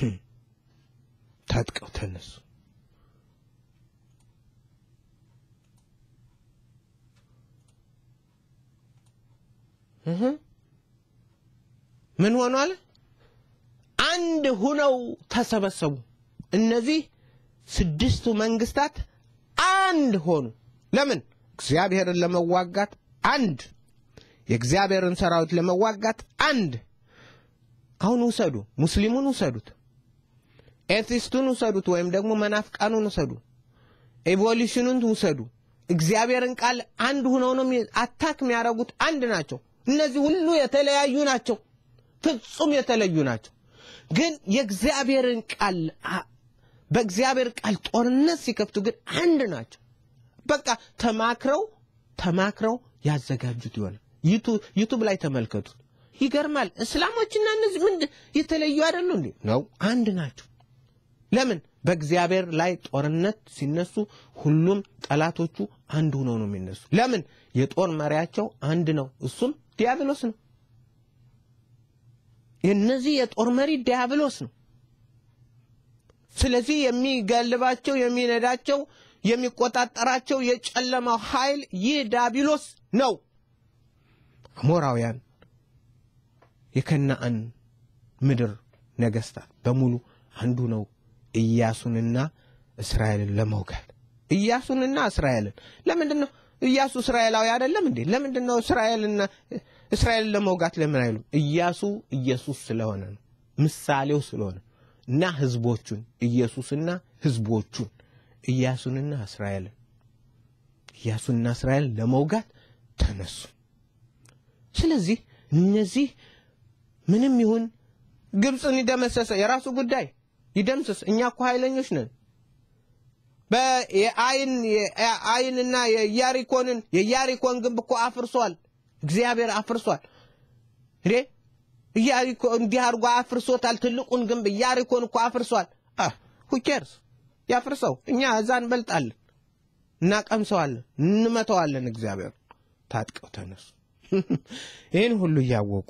<laughs> ታጥቀው ተነሱ። ምን ሆኗል? አንድ ሁነው ተሰበሰቡ። እነዚህ ስድስቱ መንግስታት አንድ ሆኑ። ለምን? እግዚአብሔርን ለመዋጋት አንድ፣ የእግዚአብሔርን ሰራዊት ለመዋጋት አንድ። አሁን ውሰዱ፣ ሙስሊሙን ውሰዱት፣ ኤቲስቱን ውሰዱት ወይም ደግሞ መናፍቃኑን ውሰዱ፣ ኤቮሉሽኑን ውሰዱ። እግዚአብሔርን ቃል አንድ ሁነው ነው አታክ የሚያደርጉት፣ አንድ ናቸው። እነዚህ ሁሉ የተለያዩ ናቸው፣ ፍጹም የተለዩ ናቸው። ግን የእግዚአብሔርን ቃል በእግዚአብሔር ቃል ጦርነት ሲከፍቱ ግን አንድ ናቸው። በቃ ተማክረው ተማክረው ያዘጋጁት ይሆናል። ዩቱብ ላይ ተመልከቱት። ይገርማል። እስላሞችና እነዚህ ምን የተለዩ አይደሉ እንዴ? ነው፣ አንድ ናቸው። ለምን በእግዚአብሔር ላይ ጦርነት ሲነሱ ሁሉም ጠላቶቹ አንድ ሆነው ነው የሚነሱ። ለምን የጦር መሪያቸው አንድ ነው፣ እሱም ዲያብሎስ ነው። የነዚህ የጦር መሪ ዲያብሎስ ነው። ስለዚህ የሚገልባቸው፣ የሚነዳቸው፣ የሚቆጣጠራቸው የጨለማው ኃይል ይህ ዲያብሎስ ነው። አሞራውያን የከነአን ምድር ነገስታት በሙሉ አንዱ ነው ኢያሱንና እስራኤልን ለመውጋት ኢያሱንና እስራኤልን ለምንድን ነው ኢያሱ እስራኤላዊ አይደለም እንዴ ለምንድን ነው እስራኤልና እስራኤልን ለመውጋት ለምን አይሉም ኢያሱ ኢየሱስ ስለሆነ ነው ምሳሌው ስለሆነ እና ህዝቦቹን ኢየሱስና ህዝቦቹን ኢያሱንና እስራኤልን ኢያሱና እስራኤልን ለመውጋት ተነሱ ስለዚህ እነዚህ ምንም ይሁን ግብፅን ይደመሰሰ የራሱ ጉዳይ ይደምስስ። እኛ እኮ ኃይለኞች ነን። በአይን አይንና የኢያሪኮንን የኢያሪኮን ግንብ እኮ አፍርሷል፣ እግዚአብሔር አፍርሷል። እንዴ ኢያሪኮ እንዲህ አድርጎ አፍርሶታል። ትልቁን ግንብ ኢያሪኮን እኮ አፍርሷል። ሁኬርስ ያፍርሰው፣ እኛ እዛ እንበልጣለን፣ እናቀምሰዋለን፣ እንመተዋለን። እግዚአብሔር ታጥቀው ተነሱ። <laughs> ይህን ሁሉ እያወቁ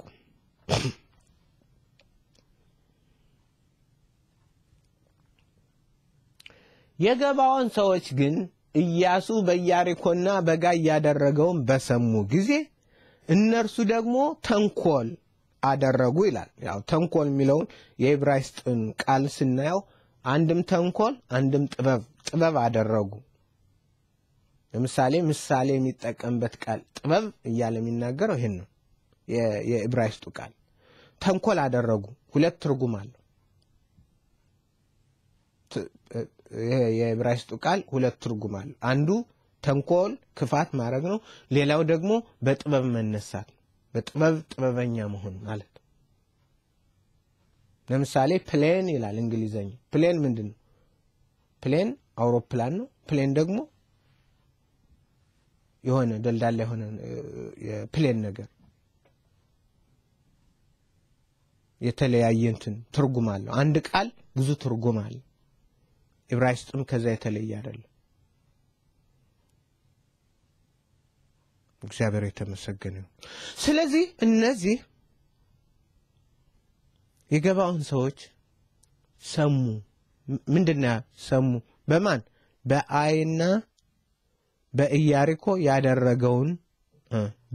የገባዖን ሰዎች ግን ኢያሱ በኢያሪኮና በጋይ ያደረገውን በሰሙ ጊዜ እነርሱ ደግሞ ተንኮል አደረጉ ይላል። ያው ተንኮል የሚለውን የዕብራይስጥን ቃል ስናየው አንድም ተንኮል አንድም ጥበብ ጥበብ አደረጉ። ለምሳሌ ምሳሌ የሚጠቀምበት ቃል ጥበብ እያለ የሚናገረው ይህን ነው። የዕብራይስጡ ቃል ተንኮል አደረጉ። ሁለት ትርጉም አለው። የዕብራይስጡ ቃል ሁለት ትርጉም አለው። አንዱ ተንኮል ክፋት ማድረግ ነው። ሌላው ደግሞ በጥበብ መነሳት በጥበብ ጥበበኛ መሆን ማለት ነው። ለምሳሌ ፕሌን ይላል እንግሊዘኛ። ፕሌን ምንድን ነው? ፕሌን አውሮፕላን ነው። ፕሌን ደግሞ የሆነ ደልዳላ የሆነ የፕሌን ነገር የተለያየ እንትን ትርጉም አለው። አንድ ቃል ብዙ ትርጉም አለው። ኢብራሂስጥም ከዛ የተለየ አይደለም። እግዚአብሔር የተመሰገነ። ስለዚህ እነዚህ የገባውን ሰዎች ሰሙ። ምንድና ሰሙ? በማን በአይና በኢያሪኮ ያደረገውን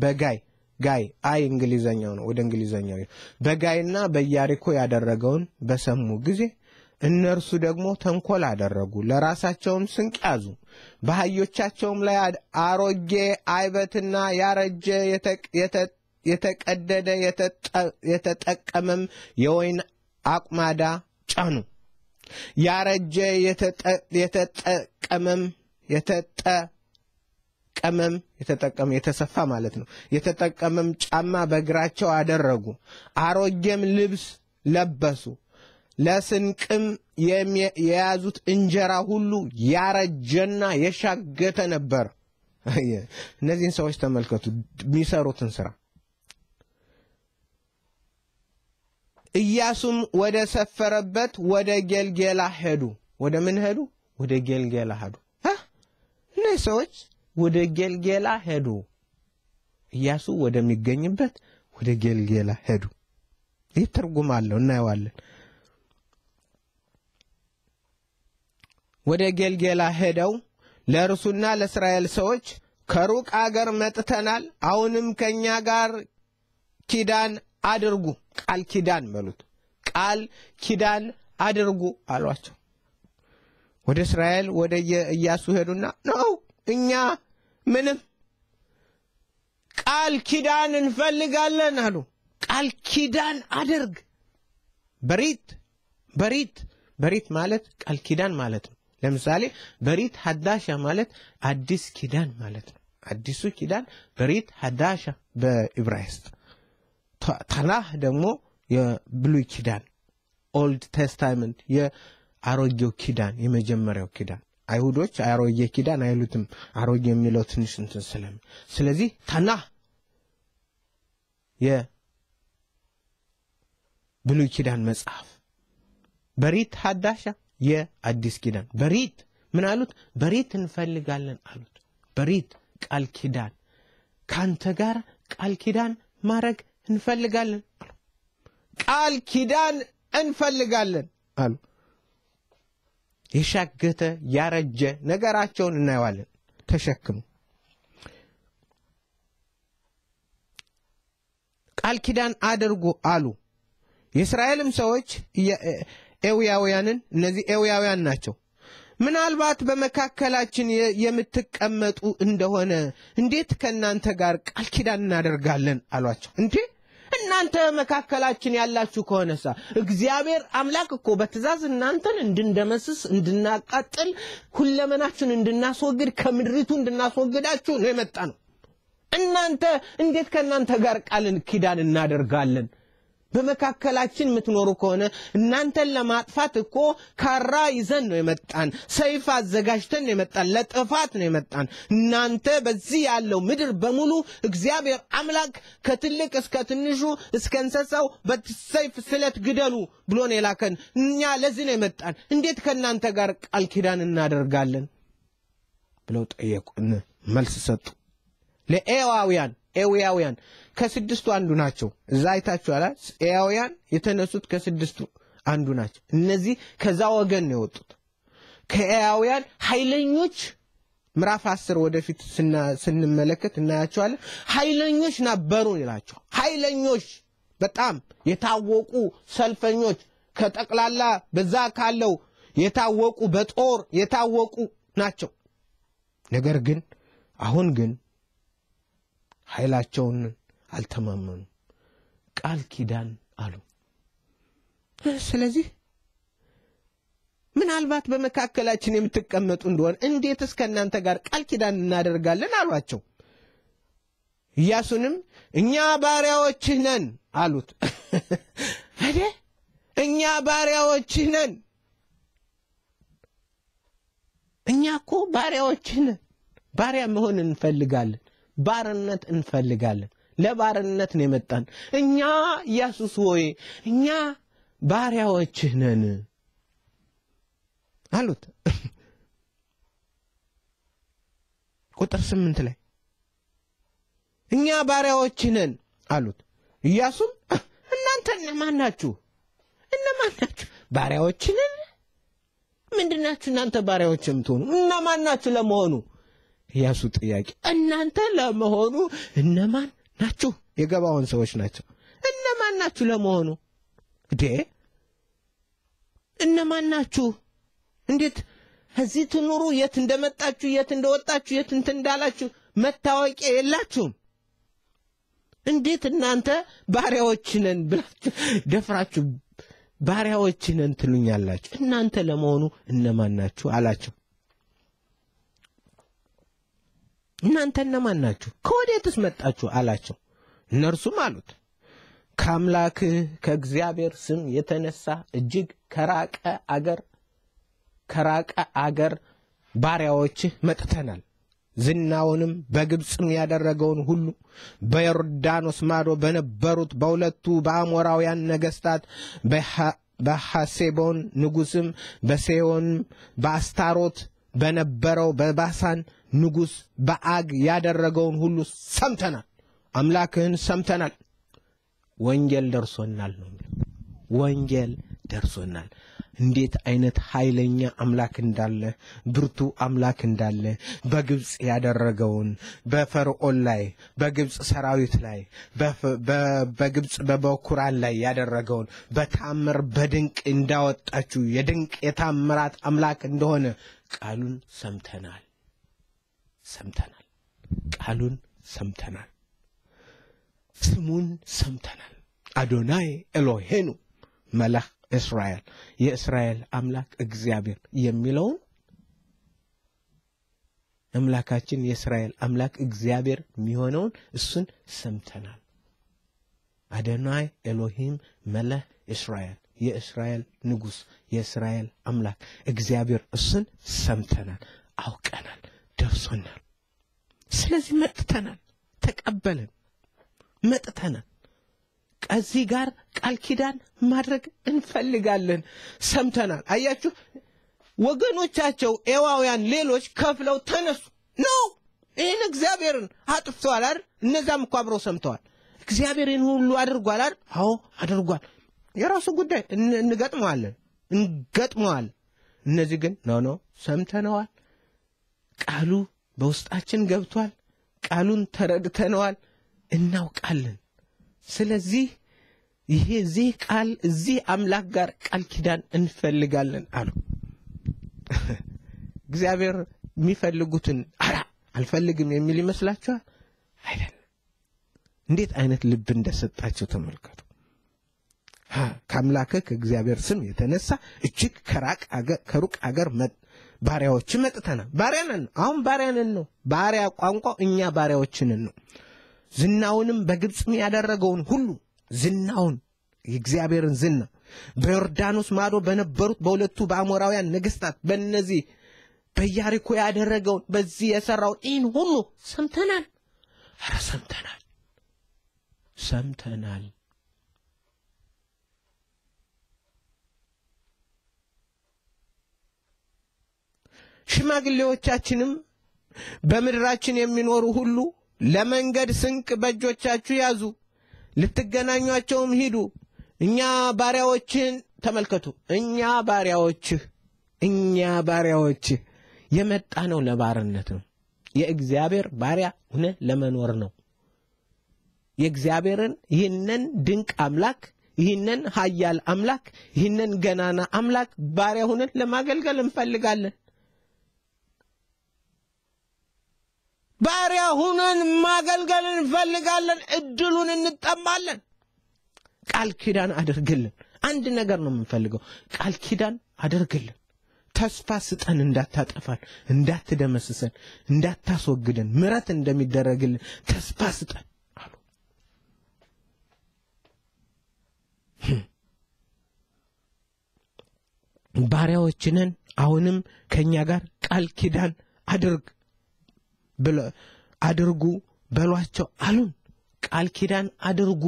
በጋይ ጋይ አይ እንግሊዘኛው ነው። ወደ እንግሊዘኛው በጋይና በኢያሪኮ ያደረገውን በሰሙ ጊዜ እነርሱ ደግሞ ተንኮል አደረጉ፣ ለራሳቸውም ስንቅ ያዙ። በአህዮቻቸውም ላይ አሮጌ አይበትና ያረጀ የተቀደደ የተጠቀመም የወይን አቁማዳ ጫኑ። ያረጀ የተጠቀመም የተጠቀመም የተጠቀመ የተሰፋ ማለት ነው። የተጠቀመም ጫማ በእግራቸው አደረጉ። አሮጌም ልብስ ለበሱ። ለስንቅም የያዙት እንጀራ ሁሉ ያረጀና የሻገተ ነበር። እነዚህን ሰዎች ተመልከቱ የሚሰሩትን ስራ። ኢያሱም ወደ ሰፈረበት ወደ ጌልጌላ ሄዱ። ወደ ምን ሄዱ? ወደ ጌልጌላ ሄዱ። እነዚህ ሰዎች ወደ ጌልጌላ ሄዱ። ኢያሱ ወደሚገኝበት ወደ ጌልጌላ ሄዱ። ይህ ትርጉም አለው፣ እናየዋለን። ወደ ጌልጌላ ሄደው ለእርሱና ለእስራኤል ሰዎች ከሩቅ አገር መጥተናል፣ አሁንም ከእኛ ጋር ኪዳን አድርጉ፣ ቃል ኪዳን በሉት፣ ቃል ኪዳን አድርጉ አሏቸው። ወደ እስራኤል ወደ ኢያሱ ሄዱና ነው እኛ ምንም ቃል ኪዳን እንፈልጋለን አሉ። ቃል ኪዳን አድርግ። በሪት በሪት በሪት ማለት ቃል ኪዳን ማለት ነው። ለምሳሌ በሪት ሀዳሻ ማለት አዲስ ኪዳን ማለት ነው። አዲሱ ኪዳን በሪት ሀዳሻ በዕብራይስጥ፣ ተናህ ደግሞ የብሉይ ኪዳን ኦልድ ቴስታመንት የአሮጌው ኪዳን የመጀመሪያው ኪዳን አይሁዶች አሮጌ ኪዳን አይሉትም። አሮጌ የሚለው ትንሽ እንትን ስለሚ ስለዚህ ተናህ የብሉይ ኪዳን መጽሐፍ በሪት ሀዳሻ የአዲስ ኪዳን በሪት ምን አሉት? በሪት እንፈልጋለን አሉት። በሪት ቃል ኪዳን ካንተ ጋር ቃል ኪዳን ማድረግ እንፈልጋለን አሉ። ቃል ኪዳን እንፈልጋለን አሉ። የሻገተ ያረጀ ነገራቸውን እናየዋለን። ተሸክሙ ቃል ኪዳን አድርጉ አሉ። የእስራኤልም ሰዎች ኤውያውያንን እነዚህ ኤውያውያን ናቸው ምናልባት በመካከላችን የምትቀመጡ እንደሆነ እንዴት ከእናንተ ጋር ቃል ኪዳን እናደርጋለን አሏቸው እንዴ እናንተ መካከላችን ያላችሁ ከሆነሳ እግዚአብሔር አምላክ እኮ በትእዛዝ እናንተን እንድንደመስስ እንድናቃጥል ሁለመናችሁን እንድናስወግድ ከምድሪቱ እንድናስወግዳችሁ ነው የመጣ ነው እናንተ እንዴት ከእናንተ ጋር ቃልን ኪዳን እናደርጋለን በመካከላችን የምትኖሩ ከሆነ እናንተን ለማጥፋት እኮ ካራ ይዘን ነው የመጣን፣ ሰይፍ አዘጋጅተን ነው የመጣን፣ ለጥፋት ነው የመጣን። እናንተ በዚህ ያለው ምድር በሙሉ እግዚአብሔር አምላክ ከትልቅ እስከ ትንሹ እስከ እንስሳው በሰይፍ ስለት ግደሉ ብሎ ነው የላከን። እኛ ለዚህ ነው የመጣን። እንዴት ከእናንተ ጋር ቃል ኪዳን እናደርጋለን ብለው ጠየቁን፣ መልስ ሰጡ ለኤዋውያን ኤውያውያን ከስድስቱ አንዱ ናቸው። እዛ አይታችኋል። ኤዊያውያን የተነሱት ከስድስቱ አንዱ ናቸው። እነዚህ ከዛ ወገን ነው የወጡት። ከኤዊያውያን ኃይለኞች ምዕራፍ አስር ወደፊት ስንመለከት እናያቸዋለን። ኃይለኞች ነበሩ ይላቸው። ኃይለኞች በጣም የታወቁ ሰልፈኞች ከጠቅላላ በዛ ካለው የታወቁ በጦር የታወቁ ናቸው። ነገር ግን አሁን ግን ኃይላቸውን አልተማመኑ ቃል ኪዳን አሉ ስለዚህ ምናልባት በመካከላችን የምትቀመጡ እንደሆን እንዴትስ እናንተ ጋር ቃል ኪዳን እናደርጋለን አሏቸው ኢያሱንም እኛ ባሪያዎችህ ነን አሉት <laughs> አደ እኛ ባሪያዎችህ ነን እኛ እኮ ባሪያዎችህ ነን ባሪያ መሆን እንፈልጋለን ባርነት እንፈልጋለን። ለባርነት ነው የመጣን። እኛ ኢየሱስ ሆይ እኛ ባሪያዎችህ ነን አሉት። <laughs> ቁጥር ስምንት ላይ እኛ ባሪያዎችህ ነን አሉት። ኢያሱም <laughs> እናንተ እነማን ናችሁ? እነማን ናችሁ? ባሪያዎችህ ነን። ምንድናችሁ እናንተ ባሪያዎች የምትሆኑ እነማን ናችሁ ለመሆኑ? ያሱ ጥያቄ እናንተ ለመሆኑ እነማን ናችሁ? የገባውን ሰዎች ናቸው። እነማን ናችሁ ለመሆኑ? እዴ እነማን ናችሁ? እንዴት እዚህ ትኑሩ? የት እንደመጣችሁ፣ የት እንደወጣችሁ፣ የት እንትን እንዳላችሁ መታወቂያ የላችሁም? እንዴት እናንተ ባሪያዎች ነን ብላችሁ ደፍራችሁ ባሪያዎች ነን ትሉኛላችሁ? እናንተ ለመሆኑ እነማን ናችሁ አላቸው። እናንተ እነማን ናችሁ? ከወዴትስ መጣችሁ? አላቸው። እነርሱም አሉት ከአምላክህ ከእግዚአብሔር ስም የተነሳ እጅግ ከራቀ አገር ከራቀ አገር ባሪያዎችህ መጥተናል። ዝናውንም በግብፅም ያደረገውን ሁሉ በዮርዳኖስ ማዶ በነበሩት በሁለቱ በአሞራውያን ነገሥታት በሐሴቦን ንጉሥም በሴዮንም በአስታሮት በነበረው በባሳን ንጉሥ በአግ ያደረገውን ሁሉ ሰምተናል፣ አምላክህን ሰምተናል፣ ወንጌል ደርሶናል ነው ወንጌል ደርሶናል። እንዴት አይነት ኃይለኛ አምላክ እንዳለ ብርቱ አምላክ እንዳለ በግብፅ ያደረገውን በፈርዖን ላይ በግብፅ ሰራዊት ላይ በግብፅ በበኩራን ላይ ያደረገውን በታምር በድንቅ እንዳወጣችሁ የድንቅ የታምራት አምላክ እንደሆነ ቃሉን ሰምተናል። ሰምተናል። ቃሉን ሰምተናል። ስሙን ሰምተናል። አዶናይ ኤሎሄኑ መላክ እስራኤል የእስራኤል አምላክ እግዚአብሔር የሚለውን አምላካችን የእስራኤል አምላክ እግዚአብሔር የሚሆነውን እሱን ሰምተናል። አደናይ ኤሎሂም መለህ እስራኤል የእስራኤል ንጉሥ የእስራኤል አምላክ እግዚአብሔር እሱን ሰምተናል፣ አውቀናል፣ ደርሶናል። ስለዚህ መጥተናል፣ ተቀበልን፣ መጥተናል። ከዚህ ጋር ቃል ኪዳን ማድረግ እንፈልጋለን። ሰምተናል። አያችሁ ወገኖቻቸው ኤዋውያን ሌሎች ከፍለው ተነሱ ነው ይህን እግዚአብሔርን አጥፍተዋል አይደል? እነዛም እኮ አብረው ሰምተዋል። እግዚአብሔር ይህን ሁሉ አድርጓል አይደል? አዎ አድርጓል። የራሱ ጉዳይ እንገጥመዋለን እንገጥመዋለን። እነዚህ ግን ኖ ኖ ሰምተነዋል፣ ቃሉ በውስጣችን ገብቷል። ቃሉን ተረድተነዋል፣ እናውቃለን። ስለዚህ ይሄ እዚህ ቃል እዚህ አምላክ ጋር ቃል ኪዳን እንፈልጋለን አሉ። <laughs> እግዚአብሔር የሚፈልጉትን አራ አልፈልግም የሚል ይመስላችኋል? አይደለም። እንዴት አይነት ልብ እንደሰጣቸው ተመልከቱ። ከአምላክህ ከእግዚአብሔር ስም የተነሳ እጅግ ከሩቅ አገር መጥ ባሪያዎች መጥተናል። ባሪያ ነን፣ አሁን ባሪያ ነን ነው። ባሪያ ቋንቋ እኛ ባሪያዎችን ነው። ዝናውንም በግብፅም ያደረገውን ሁሉ ዝናውን የእግዚአብሔርን ዝና በዮርዳኖስ ማዶ በነበሩት በሁለቱ በአሞራውያን ነገስታት በእነዚህ በያሪኮ ያደረገውን በዚህ የሰራው ይህን ሁሉ ሰምተናል። ኧረ ሰምተናል ሰምተናል ሽማግሌዎቻችንም በምድራችን የሚኖሩ ሁሉ ለመንገድ ስንቅ በእጆቻችሁ ያዙ፣ ልትገናኟቸውም ሂዱ። እኛ ባሪያዎችህን ተመልከቱ። እኛ ባሪያዎችህ እኛ ባሪያዎችህ የመጣ ነው ለባርነት ነው። የእግዚአብሔር ባሪያ ሁነ ለመኖር ነው። የእግዚአብሔርን ይህንን ድንቅ አምላክ ይህንን ኃያል አምላክ ይህንን ገናና አምላክ ባሪያ ሁነን ለማገልገል እንፈልጋለን። ባሪያ ሁነን ማገልገል እንፈልጋለን። እድሉን እንጠማለን። ቃል ኪዳን አድርግልን። አንድ ነገር ነው የምንፈልገው፣ ቃል ኪዳን አድርግልን። ተስፋ ስጠን፣ እንዳታጠፋን፣ እንዳትደመስሰን፣ እንዳታስወግደን፣ ምረት እንደሚደረግልን ተስፋ ስጠን አሉ። ባሪያዎችንን አሁንም ከእኛ ጋር ቃል ኪዳን አድርግ አድርጉ በሏቸው አሉን። ቃል ኪዳን አድርጉ።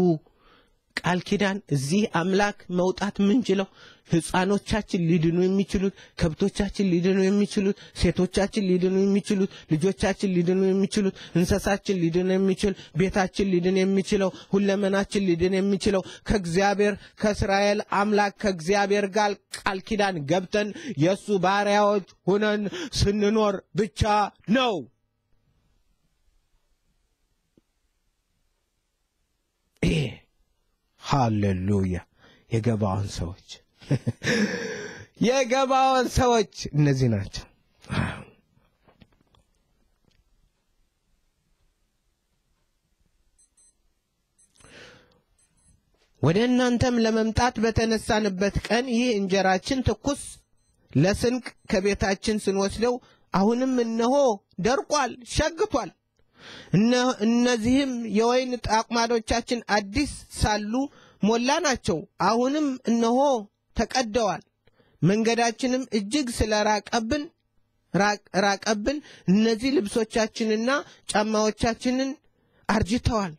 ቃል ኪዳን እዚህ አምላክ መውጣት ምንችለው ህፃኖቻችን ሊድኑ የሚችሉት፣ ከብቶቻችን ሊድኑ የሚችሉት፣ ሴቶቻችን ሊድኑ የሚችሉት፣ ልጆቻችን ሊድኑ የሚችሉት፣ እንስሳችን ሊድኑ የሚችል፣ ቤታችን ሊድን የሚችለው፣ ሁለመናችን ሊድን የሚችለው ከእግዚአብሔር ከእስራኤል አምላክ ከእግዚአብሔር ጋር ቃል ኪዳን ገብተን የእሱ ባሪያዎች ሁነን ስንኖር ብቻ ነው። <clears throat> ሃሌሉያ። የገባውን ሰዎች <clears throat> የገባውን ሰዎች እነዚህ ናቸው። ወደ እናንተም ለመምጣት በተነሳንበት ቀን ይህ እንጀራችን ትኩስ ለስንቅ ከቤታችን ስንወስደው አሁንም እነሆ ደርቋል፣ ሸግቷል እነዚህም የወይን ጣቁማዶቻችን አዲስ ሳሉ ሞላ ናቸው። አሁንም እነሆ ተቀደዋል። መንገዳችንም እጅግ ስለ ራቀብን ራቀብን እነዚህ ልብሶቻችንና ጫማዎቻችንን አርጅተዋል።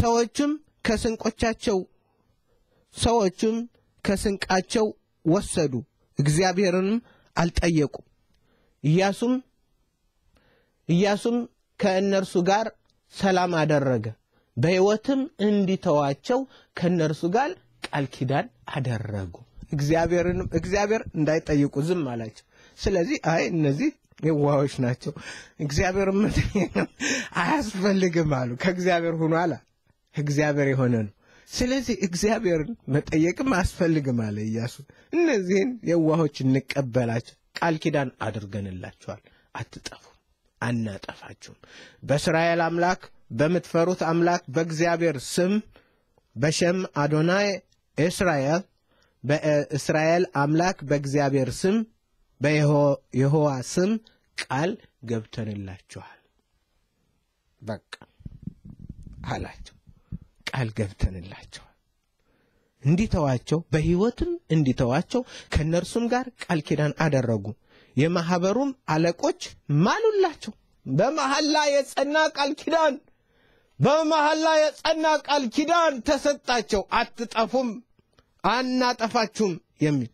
ሰዎቹም ከስንቆቻቸው ሰዎቹም ከስንቃቸው ወሰዱ፣ እግዚአብሔርንም አልጠየቁም። ኢያሱም ኢያሱም ከእነርሱ ጋር ሰላም አደረገ፣ በሕይወትም እንዲተዋቸው ከእነርሱ ጋር ቃል ኪዳን አደረጉ። እግዚአብሔርንም እግዚአብሔር እንዳይጠይቁ ዝም አላቸው። ስለዚህ አይ እነዚህ የዋዎች ናቸው፣ እግዚአብሔር አያስፈልግም አሉ። ከእግዚአብሔር ሁኖ አላ እግዚአብሔር የሆነ ነው። ስለዚህ እግዚአብሔርን መጠየቅም አያስፈልግም አለ እያሱ። እነዚህን የዋሆች እንቀበላቸው፣ ቃል ኪዳን አድርገንላቸዋል፣ አትጠፉ አናጠፋችሁም። በእስራኤል አምላክ በምትፈሩት አምላክ በእግዚአብሔር ስም በሸም አዶናይ እስራኤል በእስራኤል አምላክ በእግዚአብሔር ስም በየሆዋ ስም ቃል ገብተንላችኋል። በቃ አላቸው። ቃል ገብተንላቸዋል። እንዲተዋቸው በሕይወትም እንዲተዋቸው ከእነርሱም ጋር ቃል ኪዳን አደረጉ። የማህበሩም አለቆች ማሉላቸው። በመሐላ የጸና ቃል ኪዳን በመሐላ የጸና ቃል ኪዳን ተሰጣቸው። አትጠፉም፣ አናጠፋችሁም የሚል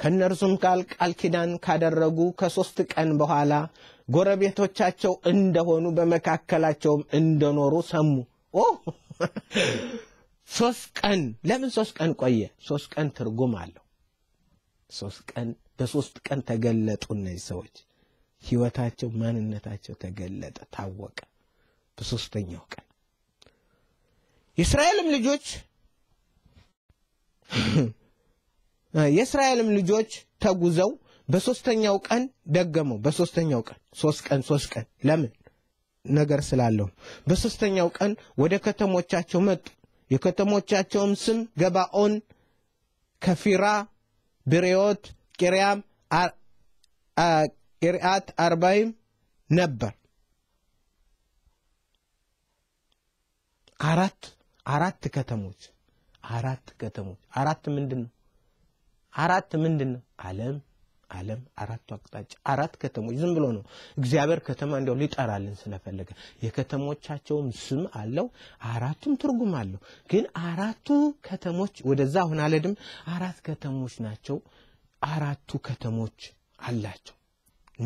ከእነርሱም ቃል ቃል ኪዳን ካደረጉ ከሦስት ቀን በኋላ ጎረቤቶቻቸው እንደሆኑ በመካከላቸውም እንደኖሩ ሰሙ። ኦ ሦስት ቀን ለምን ሶስት ቀን ቆየ? ሦስት ቀን ትርጉም አለው። ሦስት ቀን በሶስት ቀን ተገለጡ። እነዚህ ሰዎች ህይወታቸው፣ ማንነታቸው ተገለጠ፣ ታወቀ። በሶስተኛው ቀን የእስራኤልም ልጆች <clears throat> የእስራኤልም ልጆች ተጉዘው በሶስተኛው ቀን ደገመው። በሶስተኛው ቀን ሶስት ቀን ሶስት ቀን ለምን ነገር ስላለው በሶስተኛው ቀን ወደ ከተሞቻቸው መጡ። የከተሞቻቸውም ስም ገባኦን፣ ከፊራ፣ ብሬዮት፣ ቅሪያም ቅሪአት አርባይም ነበር። አራት አራት ከተሞች አራት ከተሞች አራት ምንድን ነው? አራት ምንድን ነው? ዓለም ዓለም አራቱ አቅጣጫ አራት ከተሞች ዝም ብሎ ነው እግዚአብሔር ከተማ እንዲያው ሊጠራልን ስለፈለገ የከተሞቻቸውም ስም አለው አራቱም ትርጉም አለው ግን አራቱ ከተሞች ወደዛ አሁን አለድም አራት ከተሞች ናቸው አራቱ ከተሞች አላቸው።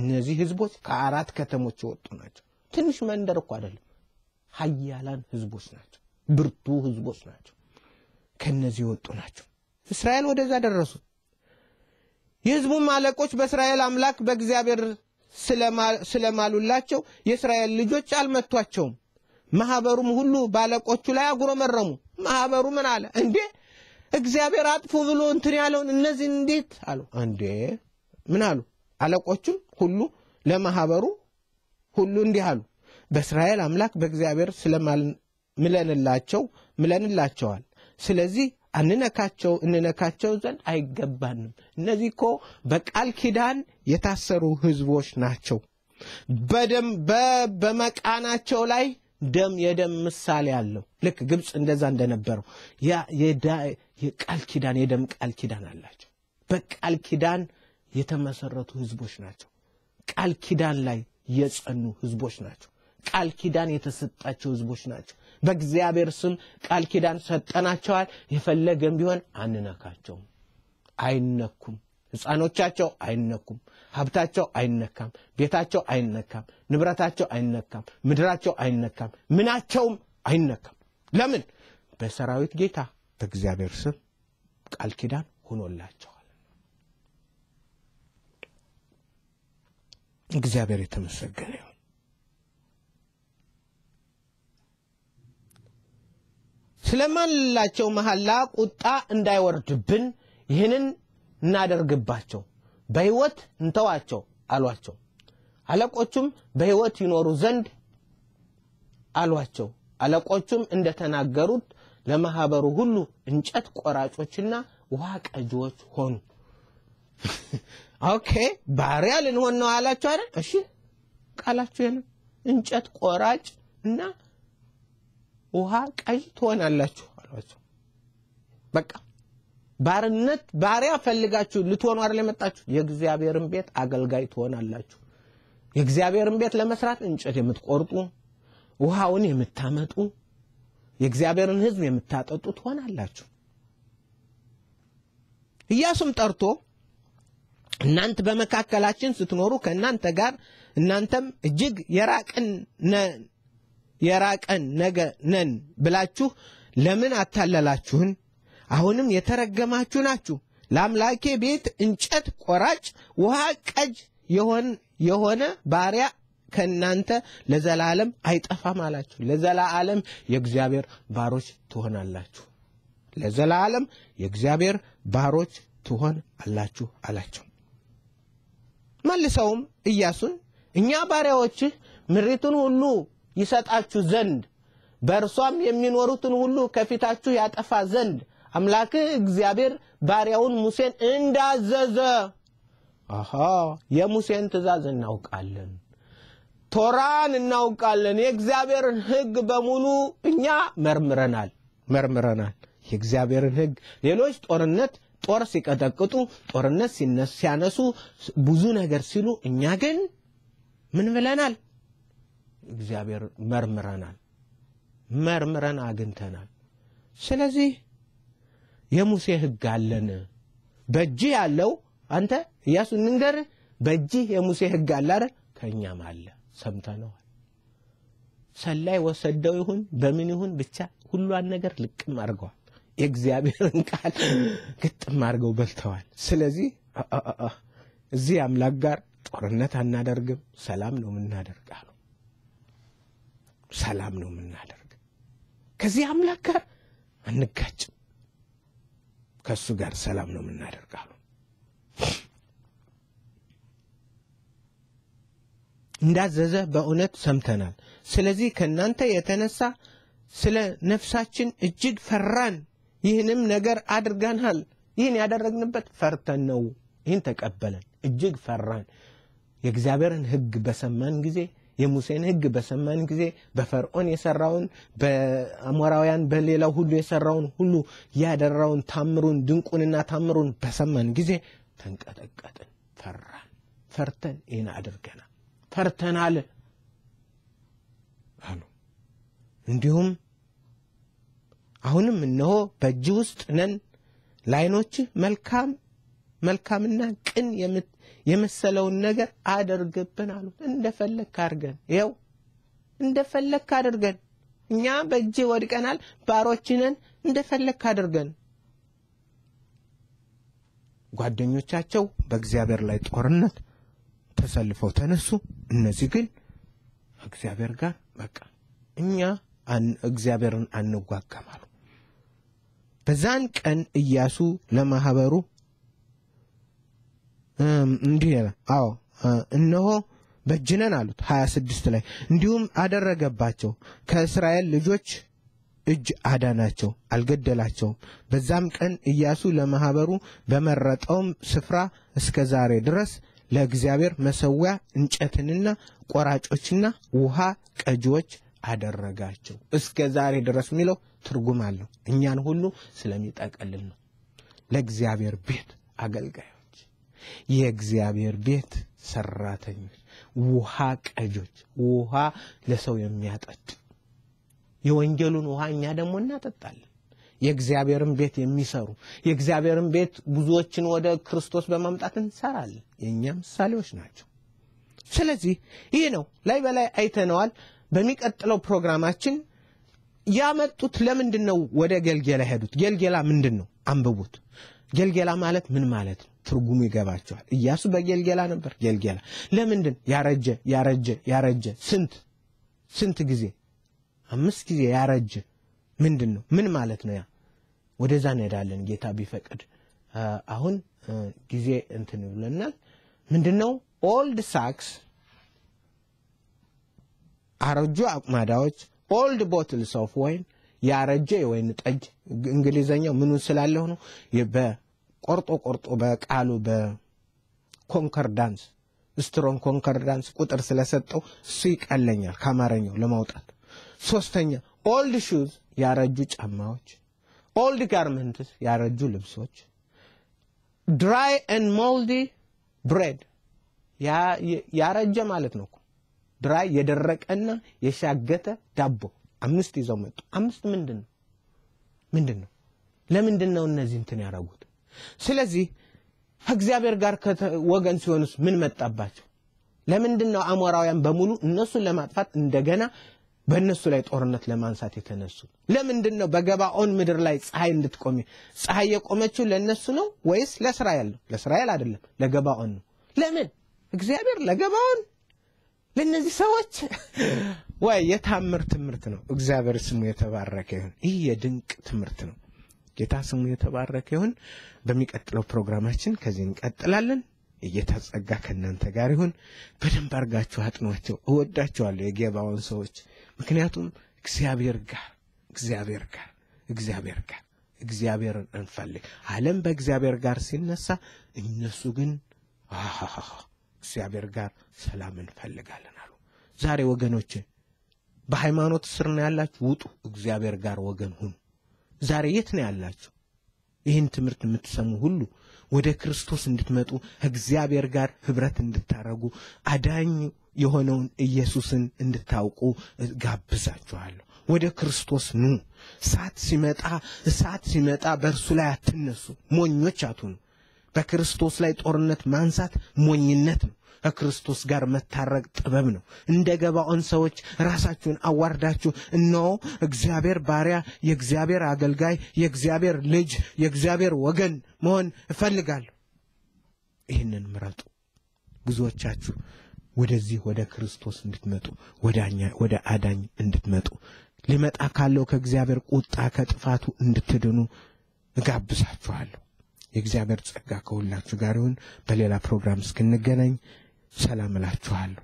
እነዚህ ህዝቦች ከአራት ከተሞች የወጡ ናቸው። ትንሽ መንደር እኮ አይደለም። ሀያላን ህዝቦች ናቸው። ብርቱ ህዝቦች ናቸው። ከነዚህ የወጡ ናቸው። እስራኤል ወደዛ ደረሱ። የህዝቡም አለቆች በእስራኤል አምላክ በእግዚአብሔር ስለማሉላቸው የእስራኤል ልጆች አልመቷቸውም። ማህበሩም ሁሉ ባለቆቹ ላይ አጉረመረሙ። ማህበሩ ምን አለ እንዴ እግዚአብሔር አጥፉ ብሎ እንትን ያለውን እነዚህ እንዴት አሉ። አንዴ ምን አሉ? አለቆቹን ሁሉ ለማህበሩ ሁሉ እንዲህ አሉ። በእስራኤል አምላክ በእግዚአብሔር ስለምለንላቸው ምለንላቸዋል። ስለዚህ አንነካቸው እንነካቸው ዘንድ አይገባንም። እነዚህ እኮ በቃል ኪዳን የታሰሩ ህዝቦች ናቸው። በደም በመቃናቸው ላይ ደም የደም ምሳሌ አለው። ልክ ግብፅ እንደዛ እንደነበረው ያ የቃል ኪዳን የደም ቃል ኪዳን አላቸው። በቃል ኪዳን የተመሰረቱ ህዝቦች ናቸው። ቃል ኪዳን ላይ የጸኑ ህዝቦች ናቸው። ቃል ኪዳን የተሰጣቸው ህዝቦች ናቸው። በእግዚአብሔር ስም ቃል ኪዳን ሰጠናቸዋል። የፈለገም ቢሆን አንነካቸውም፣ አይነኩም። ህፃኖቻቸው አይነኩም፣ ሀብታቸው አይነካም፣ ቤታቸው አይነካም፣ ንብረታቸው አይነካም፣ ምድራቸው አይነካም፣ ምናቸውም አይነካም። ለምን? በሰራዊት ጌታ በእግዚአብሔር ስም ቃል ኪዳን ሆኖላቸዋል። እግዚአብሔር የተመሰገነ ይሁን። ስለማንላቸው መሐላ ቁጣ እንዳይወርድብን ይህንን እናደርግባቸው፣ በሕይወት እንተዋቸው አሏቸው። አለቆቹም በሕይወት ይኖሩ ዘንድ አሏቸው። አለቆቹም እንደተናገሩት ለማህበሩ ሁሉ እንጨት ቆራጮችና ውሃ ቀጂዎች ሆኑ። <laughs> ኦኬ ባሪያ ልንሆን ነው አላችሁ አይደል? እሺ ቃላችሁ የለም። እንጨት ቆራጭ እና ውሃ ቀዥ ትሆናላችሁ አሏቸው። በቃ ባርነት ባሪያ ፈልጋችሁ ልትሆኑ አይደል የመጣችሁ? የእግዚአብሔርን ቤት አገልጋይ ትሆናላችሁ። የእግዚአብሔርን ቤት ለመስራት እንጨት የምትቆርጡ፣ ውሃውን የምታመጡ፣ የእግዚአብሔርን ሕዝብ የምታጠጡ ትሆናላችሁ። ኢያሱም ጠርቶ እናንተ በመካከላችን ስትኖሩ ከእናንተ ጋር እናንተም እጅግ የራቅን የራቀን ነገ ነን ብላችሁ ለምን አታለላችሁን? አሁንም የተረገማችሁ ናችሁ። ለአምላኬ ቤት እንጨት ቆራጭ፣ ውሃ ቀጅ የሆነ ባሪያ ከእናንተ ለዘላለም አይጠፋም አላችሁ። ለዘላለም የእግዚአብሔር ባሮች ትሆናላችሁ። ለዘላለም የእግዚአብሔር ባሮች ትሆን አላችሁ አላቸው። መልሰውም ኢያሱን እኛ ባሪያዎችህ ምሪቱን ሁሉ ይሰጣችሁ ዘንድ በእርሷም የሚኖሩትን ሁሉ ከፊታችሁ ያጠፋ ዘንድ አምላክህ እግዚአብሔር ባሪያውን ሙሴን እንዳዘዘ አሀ የሙሴን ትእዛዝ እናውቃለን ቶራን እናውቃለን የእግዚአብሔርን ህግ በሙሉ እኛ መርምረናል መርምረናል የእግዚአብሔርን ህግ ሌሎች ጦርነት ጦር ሲቀጠቅጡ ጦርነት ሲያነሱ ብዙ ነገር ሲሉ እኛ ግን ምን ብለናል እግዚአብሔር መርምረናል መርምረን አግኝተናል ስለዚህ የሙሴ ህግ አለን። በእጅህ ያለው አንተ ኢያሱ እንንገርህ፣ በእጅህ የሙሴ ህግ አለ አይደል? ከእኛም አለ ሰምተነዋል። ሰላይ ወሰደው ይሁን በምን ይሁን ብቻ ሁሏን ነገር ልቅም አድርገዋል። የእግዚአብሔርን ቃል ግጥም አድርገው በልተዋል። ስለዚህ እዚህ አምላክ ጋር ጦርነት አናደርግም፣ ሰላም ነው የምናደርግ አሉ። ሰላም ነው የምናደርግ ከዚህ አምላክ ጋር አንጋጭም። ከእሱ ጋር ሰላም ነው የምናደርጋሉ። እንዳዘዘ በእውነት ሰምተናል። ስለዚህ ከእናንተ የተነሳ ስለ ነፍሳችን እጅግ ፈራን፣ ይህንም ነገር አድርገናል። ይህን ያደረግንበት ፈርተን ነው። ይህን ተቀበለን፣ እጅግ ፈራን። የእግዚአብሔርን ሕግ በሰማን ጊዜ የሙሴን ህግ በሰማን ጊዜ በፈርዖን የሰራውን በአሞራውያን በሌላው ሁሉ የሰራውን ሁሉ ያደራውን ታምሩን ድንቁንና ታምሩን በሰማን ጊዜ ተንቀጠቀጥን፣ ፈራን። ፈርተን ይህን አድርገና ፈርተናል አሉ። እንዲሁም አሁንም እነሆ በእጅ ውስጥ ነን ለዓይኖችህ መልካም መልካምና ቅን የምት የመሰለውን ነገር አደርግብን አሉት። እንደፈለክ አድርገን ይኸው እንደፈለክ አድርገን እኛ በእጅ ወድቀናል፣ ባሮችንን እንደፈለክ አድርገን። ጓደኞቻቸው በእግዚአብሔር ላይ ጦርነት ተሰልፈው ተነሱ። እነዚህ ግን እግዚአብሔር ጋር በቃ እኛ እግዚአብሔርን አንዋጋም አሉ። በዛን ቀን ኢያሱ ለማህበሩ እንዲህ ይላል። አዎ እነሆ በጅነን አሉት 26 ላይ እንዲሁም አደረገባቸው ከእስራኤል ልጆች እጅ አዳናቸው፣ አልገደላቸውም። በዛም ቀን ኢያሱ ለማህበሩ በመረጠውም ስፍራ እስከ ዛሬ ድረስ ለእግዚአብሔር መሰዊያ እንጨትንና ቆራጮችና ውሃ ቀጂዎች አደረጋቸው። እስከ ዛሬ ድረስ የሚለው ትርጉም አለው። እኛን ሁሉ ስለሚጠቀልል ነው። ለእግዚአብሔር ቤት አገልጋዩ የእግዚአብሔር ቤት ሰራተኞች፣ ውሃ ቀጆች፣ ውሃ ለሰው የሚያጠጡ የወንጌሉን ውሃ እኛ ደግሞ እናጠጣለን። የእግዚአብሔርን ቤት የሚሰሩ የእግዚአብሔርን ቤት ብዙዎችን ወደ ክርስቶስ በማምጣት እንሰራለን። የእኛ ምሳሌዎች ናቸው። ስለዚህ ይህ ነው ላይ በላይ አይተነዋል። በሚቀጥለው ፕሮግራማችን ያመጡት ለምንድን ነው ወደ ገልጌላ ሄዱት? ገልጌላ ምንድን ነው? አንብቡት። ጌልጌላ ማለት ምን ማለት ነው? ትርጉሙ ይገባቸዋል። እያሱ በጌልጌላ ነበር። ጌልጌላ ለምንድን ያረጀ ያረጀ ያረጀ? ስንት ስንት ጊዜ? አምስት ጊዜ ያረጀ ምንድን ነው? ምን ማለት ነው? ያ ወደዛ እንሄዳለን ጌታ ቢፈቅድ። አሁን ጊዜ እንትን ብለናል። ምንድን ነው ኦልድ ሳክስ አረጁ አቁማዳዎች ኦልድ ቦትልስ ኦፍ ወይን ያረጀ የወይን ጠጅ እንግሊዘኛው ምኑ ስላለሁ ነው። በቆርጦ ቆርጦ በቃሉ በኮንከርዳንስ ስትሮንግ ኮንከርዳንስ ቁጥር ስለሰጠው እሱ ይቀለኛል ከአማርኛው ለማውጣት። ሶስተኛ ኦልድ ሹዝ ያረጁ ጫማዎች፣ ኦልድ ጋርመንትስ ያረጁ ልብሶች፣ ድራይ ኤን ሞልዲ ብሬድ ያረጀ ማለት ነው። ድራይ የደረቀና የሻገተ ዳቦ አምስት ይዘው መጡ። አምስት ምንድን ነው ምንድን ነው? ለምንድን ነው እነዚህ እንትን ያደረጉት? ስለዚህ ከእግዚአብሔር ጋር ወገን ሲሆኑስ ምን መጣባቸው? ለምንድን ነው አሞራውያን በሙሉ እነሱን ለማጥፋት እንደገና በእነሱ ላይ ጦርነት ለማንሳት የተነሱ? ለምንድን ነው በገባኦን ምድር ላይ ፀሐይ እንድትቆሚ? ፀሐይ የቆመችው ለእነሱ ነው ወይስ ለእስራኤል ነው? ለእስራኤል አይደለም፣ ለገባኦን ነው። ለምን እግዚአብሔር ለገባኦን ለእነዚህ ሰዎች ወይ የታምር ትምህርት ነው። እግዚአብሔር ስሙ የተባረከ ይሁን። ይህ የድንቅ ትምህርት ነው። ጌታ ስሙ የተባረከ ይሁን። በሚቀጥለው ፕሮግራማችን ከዚህ እንቀጥላለን። እየተጸጋ ከእናንተ ጋር ይሁን። በደንብ አድርጋችሁ አጥኗቸው። እወዳችኋለሁ የጌባውን ሰዎች፣ ምክንያቱም እግዚአብሔር ጋር እግዚአብሔር ጋር እግዚአብሔር ጋር እግዚአብሔርን እንፈልግ። ዓለም በእግዚአብሔር ጋር ሲነሳ፣ እነሱ ግን እግዚአብሔር ጋር ሰላም እንፈልጋለን አሉ። ዛሬ ወገኖችን በሃይማኖት ስር ነው ያላችሁ፣ ውጡ፣ እግዚአብሔር ጋር ወገን ሁኑ። ዛሬ የት ነው ያላችሁ? ይህን ትምህርት የምትሰሙ ሁሉ ወደ ክርስቶስ እንድትመጡ እግዚአብሔር ጋር ህብረት እንድታረጉ አዳኝ የሆነውን ኢየሱስን እንድታውቁ ጋብዛችኋለሁ። ወደ ክርስቶስ ኑ። እሳት ሲመጣ እሳት ሲመጣ በእርሱ ላይ አትነሱ፣ ሞኞች አትሁኑ። በክርስቶስ ላይ ጦርነት ማንሳት ሞኝነት ነው። ከክርስቶስ ጋር መታረቅ ጥበብ ነው። እንደ ገባዖን ሰዎች ራሳችሁን አዋርዳችሁ እነሆ እግዚአብሔር ባሪያ፣ የእግዚአብሔር አገልጋይ፣ የእግዚአብሔር ልጅ፣ የእግዚአብሔር ወገን መሆን እፈልጋለሁ። ይህንን ምረጡ። ብዙዎቻችሁ ወደዚህ ወደ ክርስቶስ እንድትመጡ ወደ አዳኝ እንድትመጡ ሊመጣ ካለው ከእግዚአብሔር ቁጣ ከጥፋቱ እንድትድኑ እጋብዛችኋለሁ። የእግዚአብሔር ጸጋ ከሁላችሁ ጋር ይሁን። በሌላ ፕሮግራም እስክንገናኝ ሰላም እላችኋለሁ።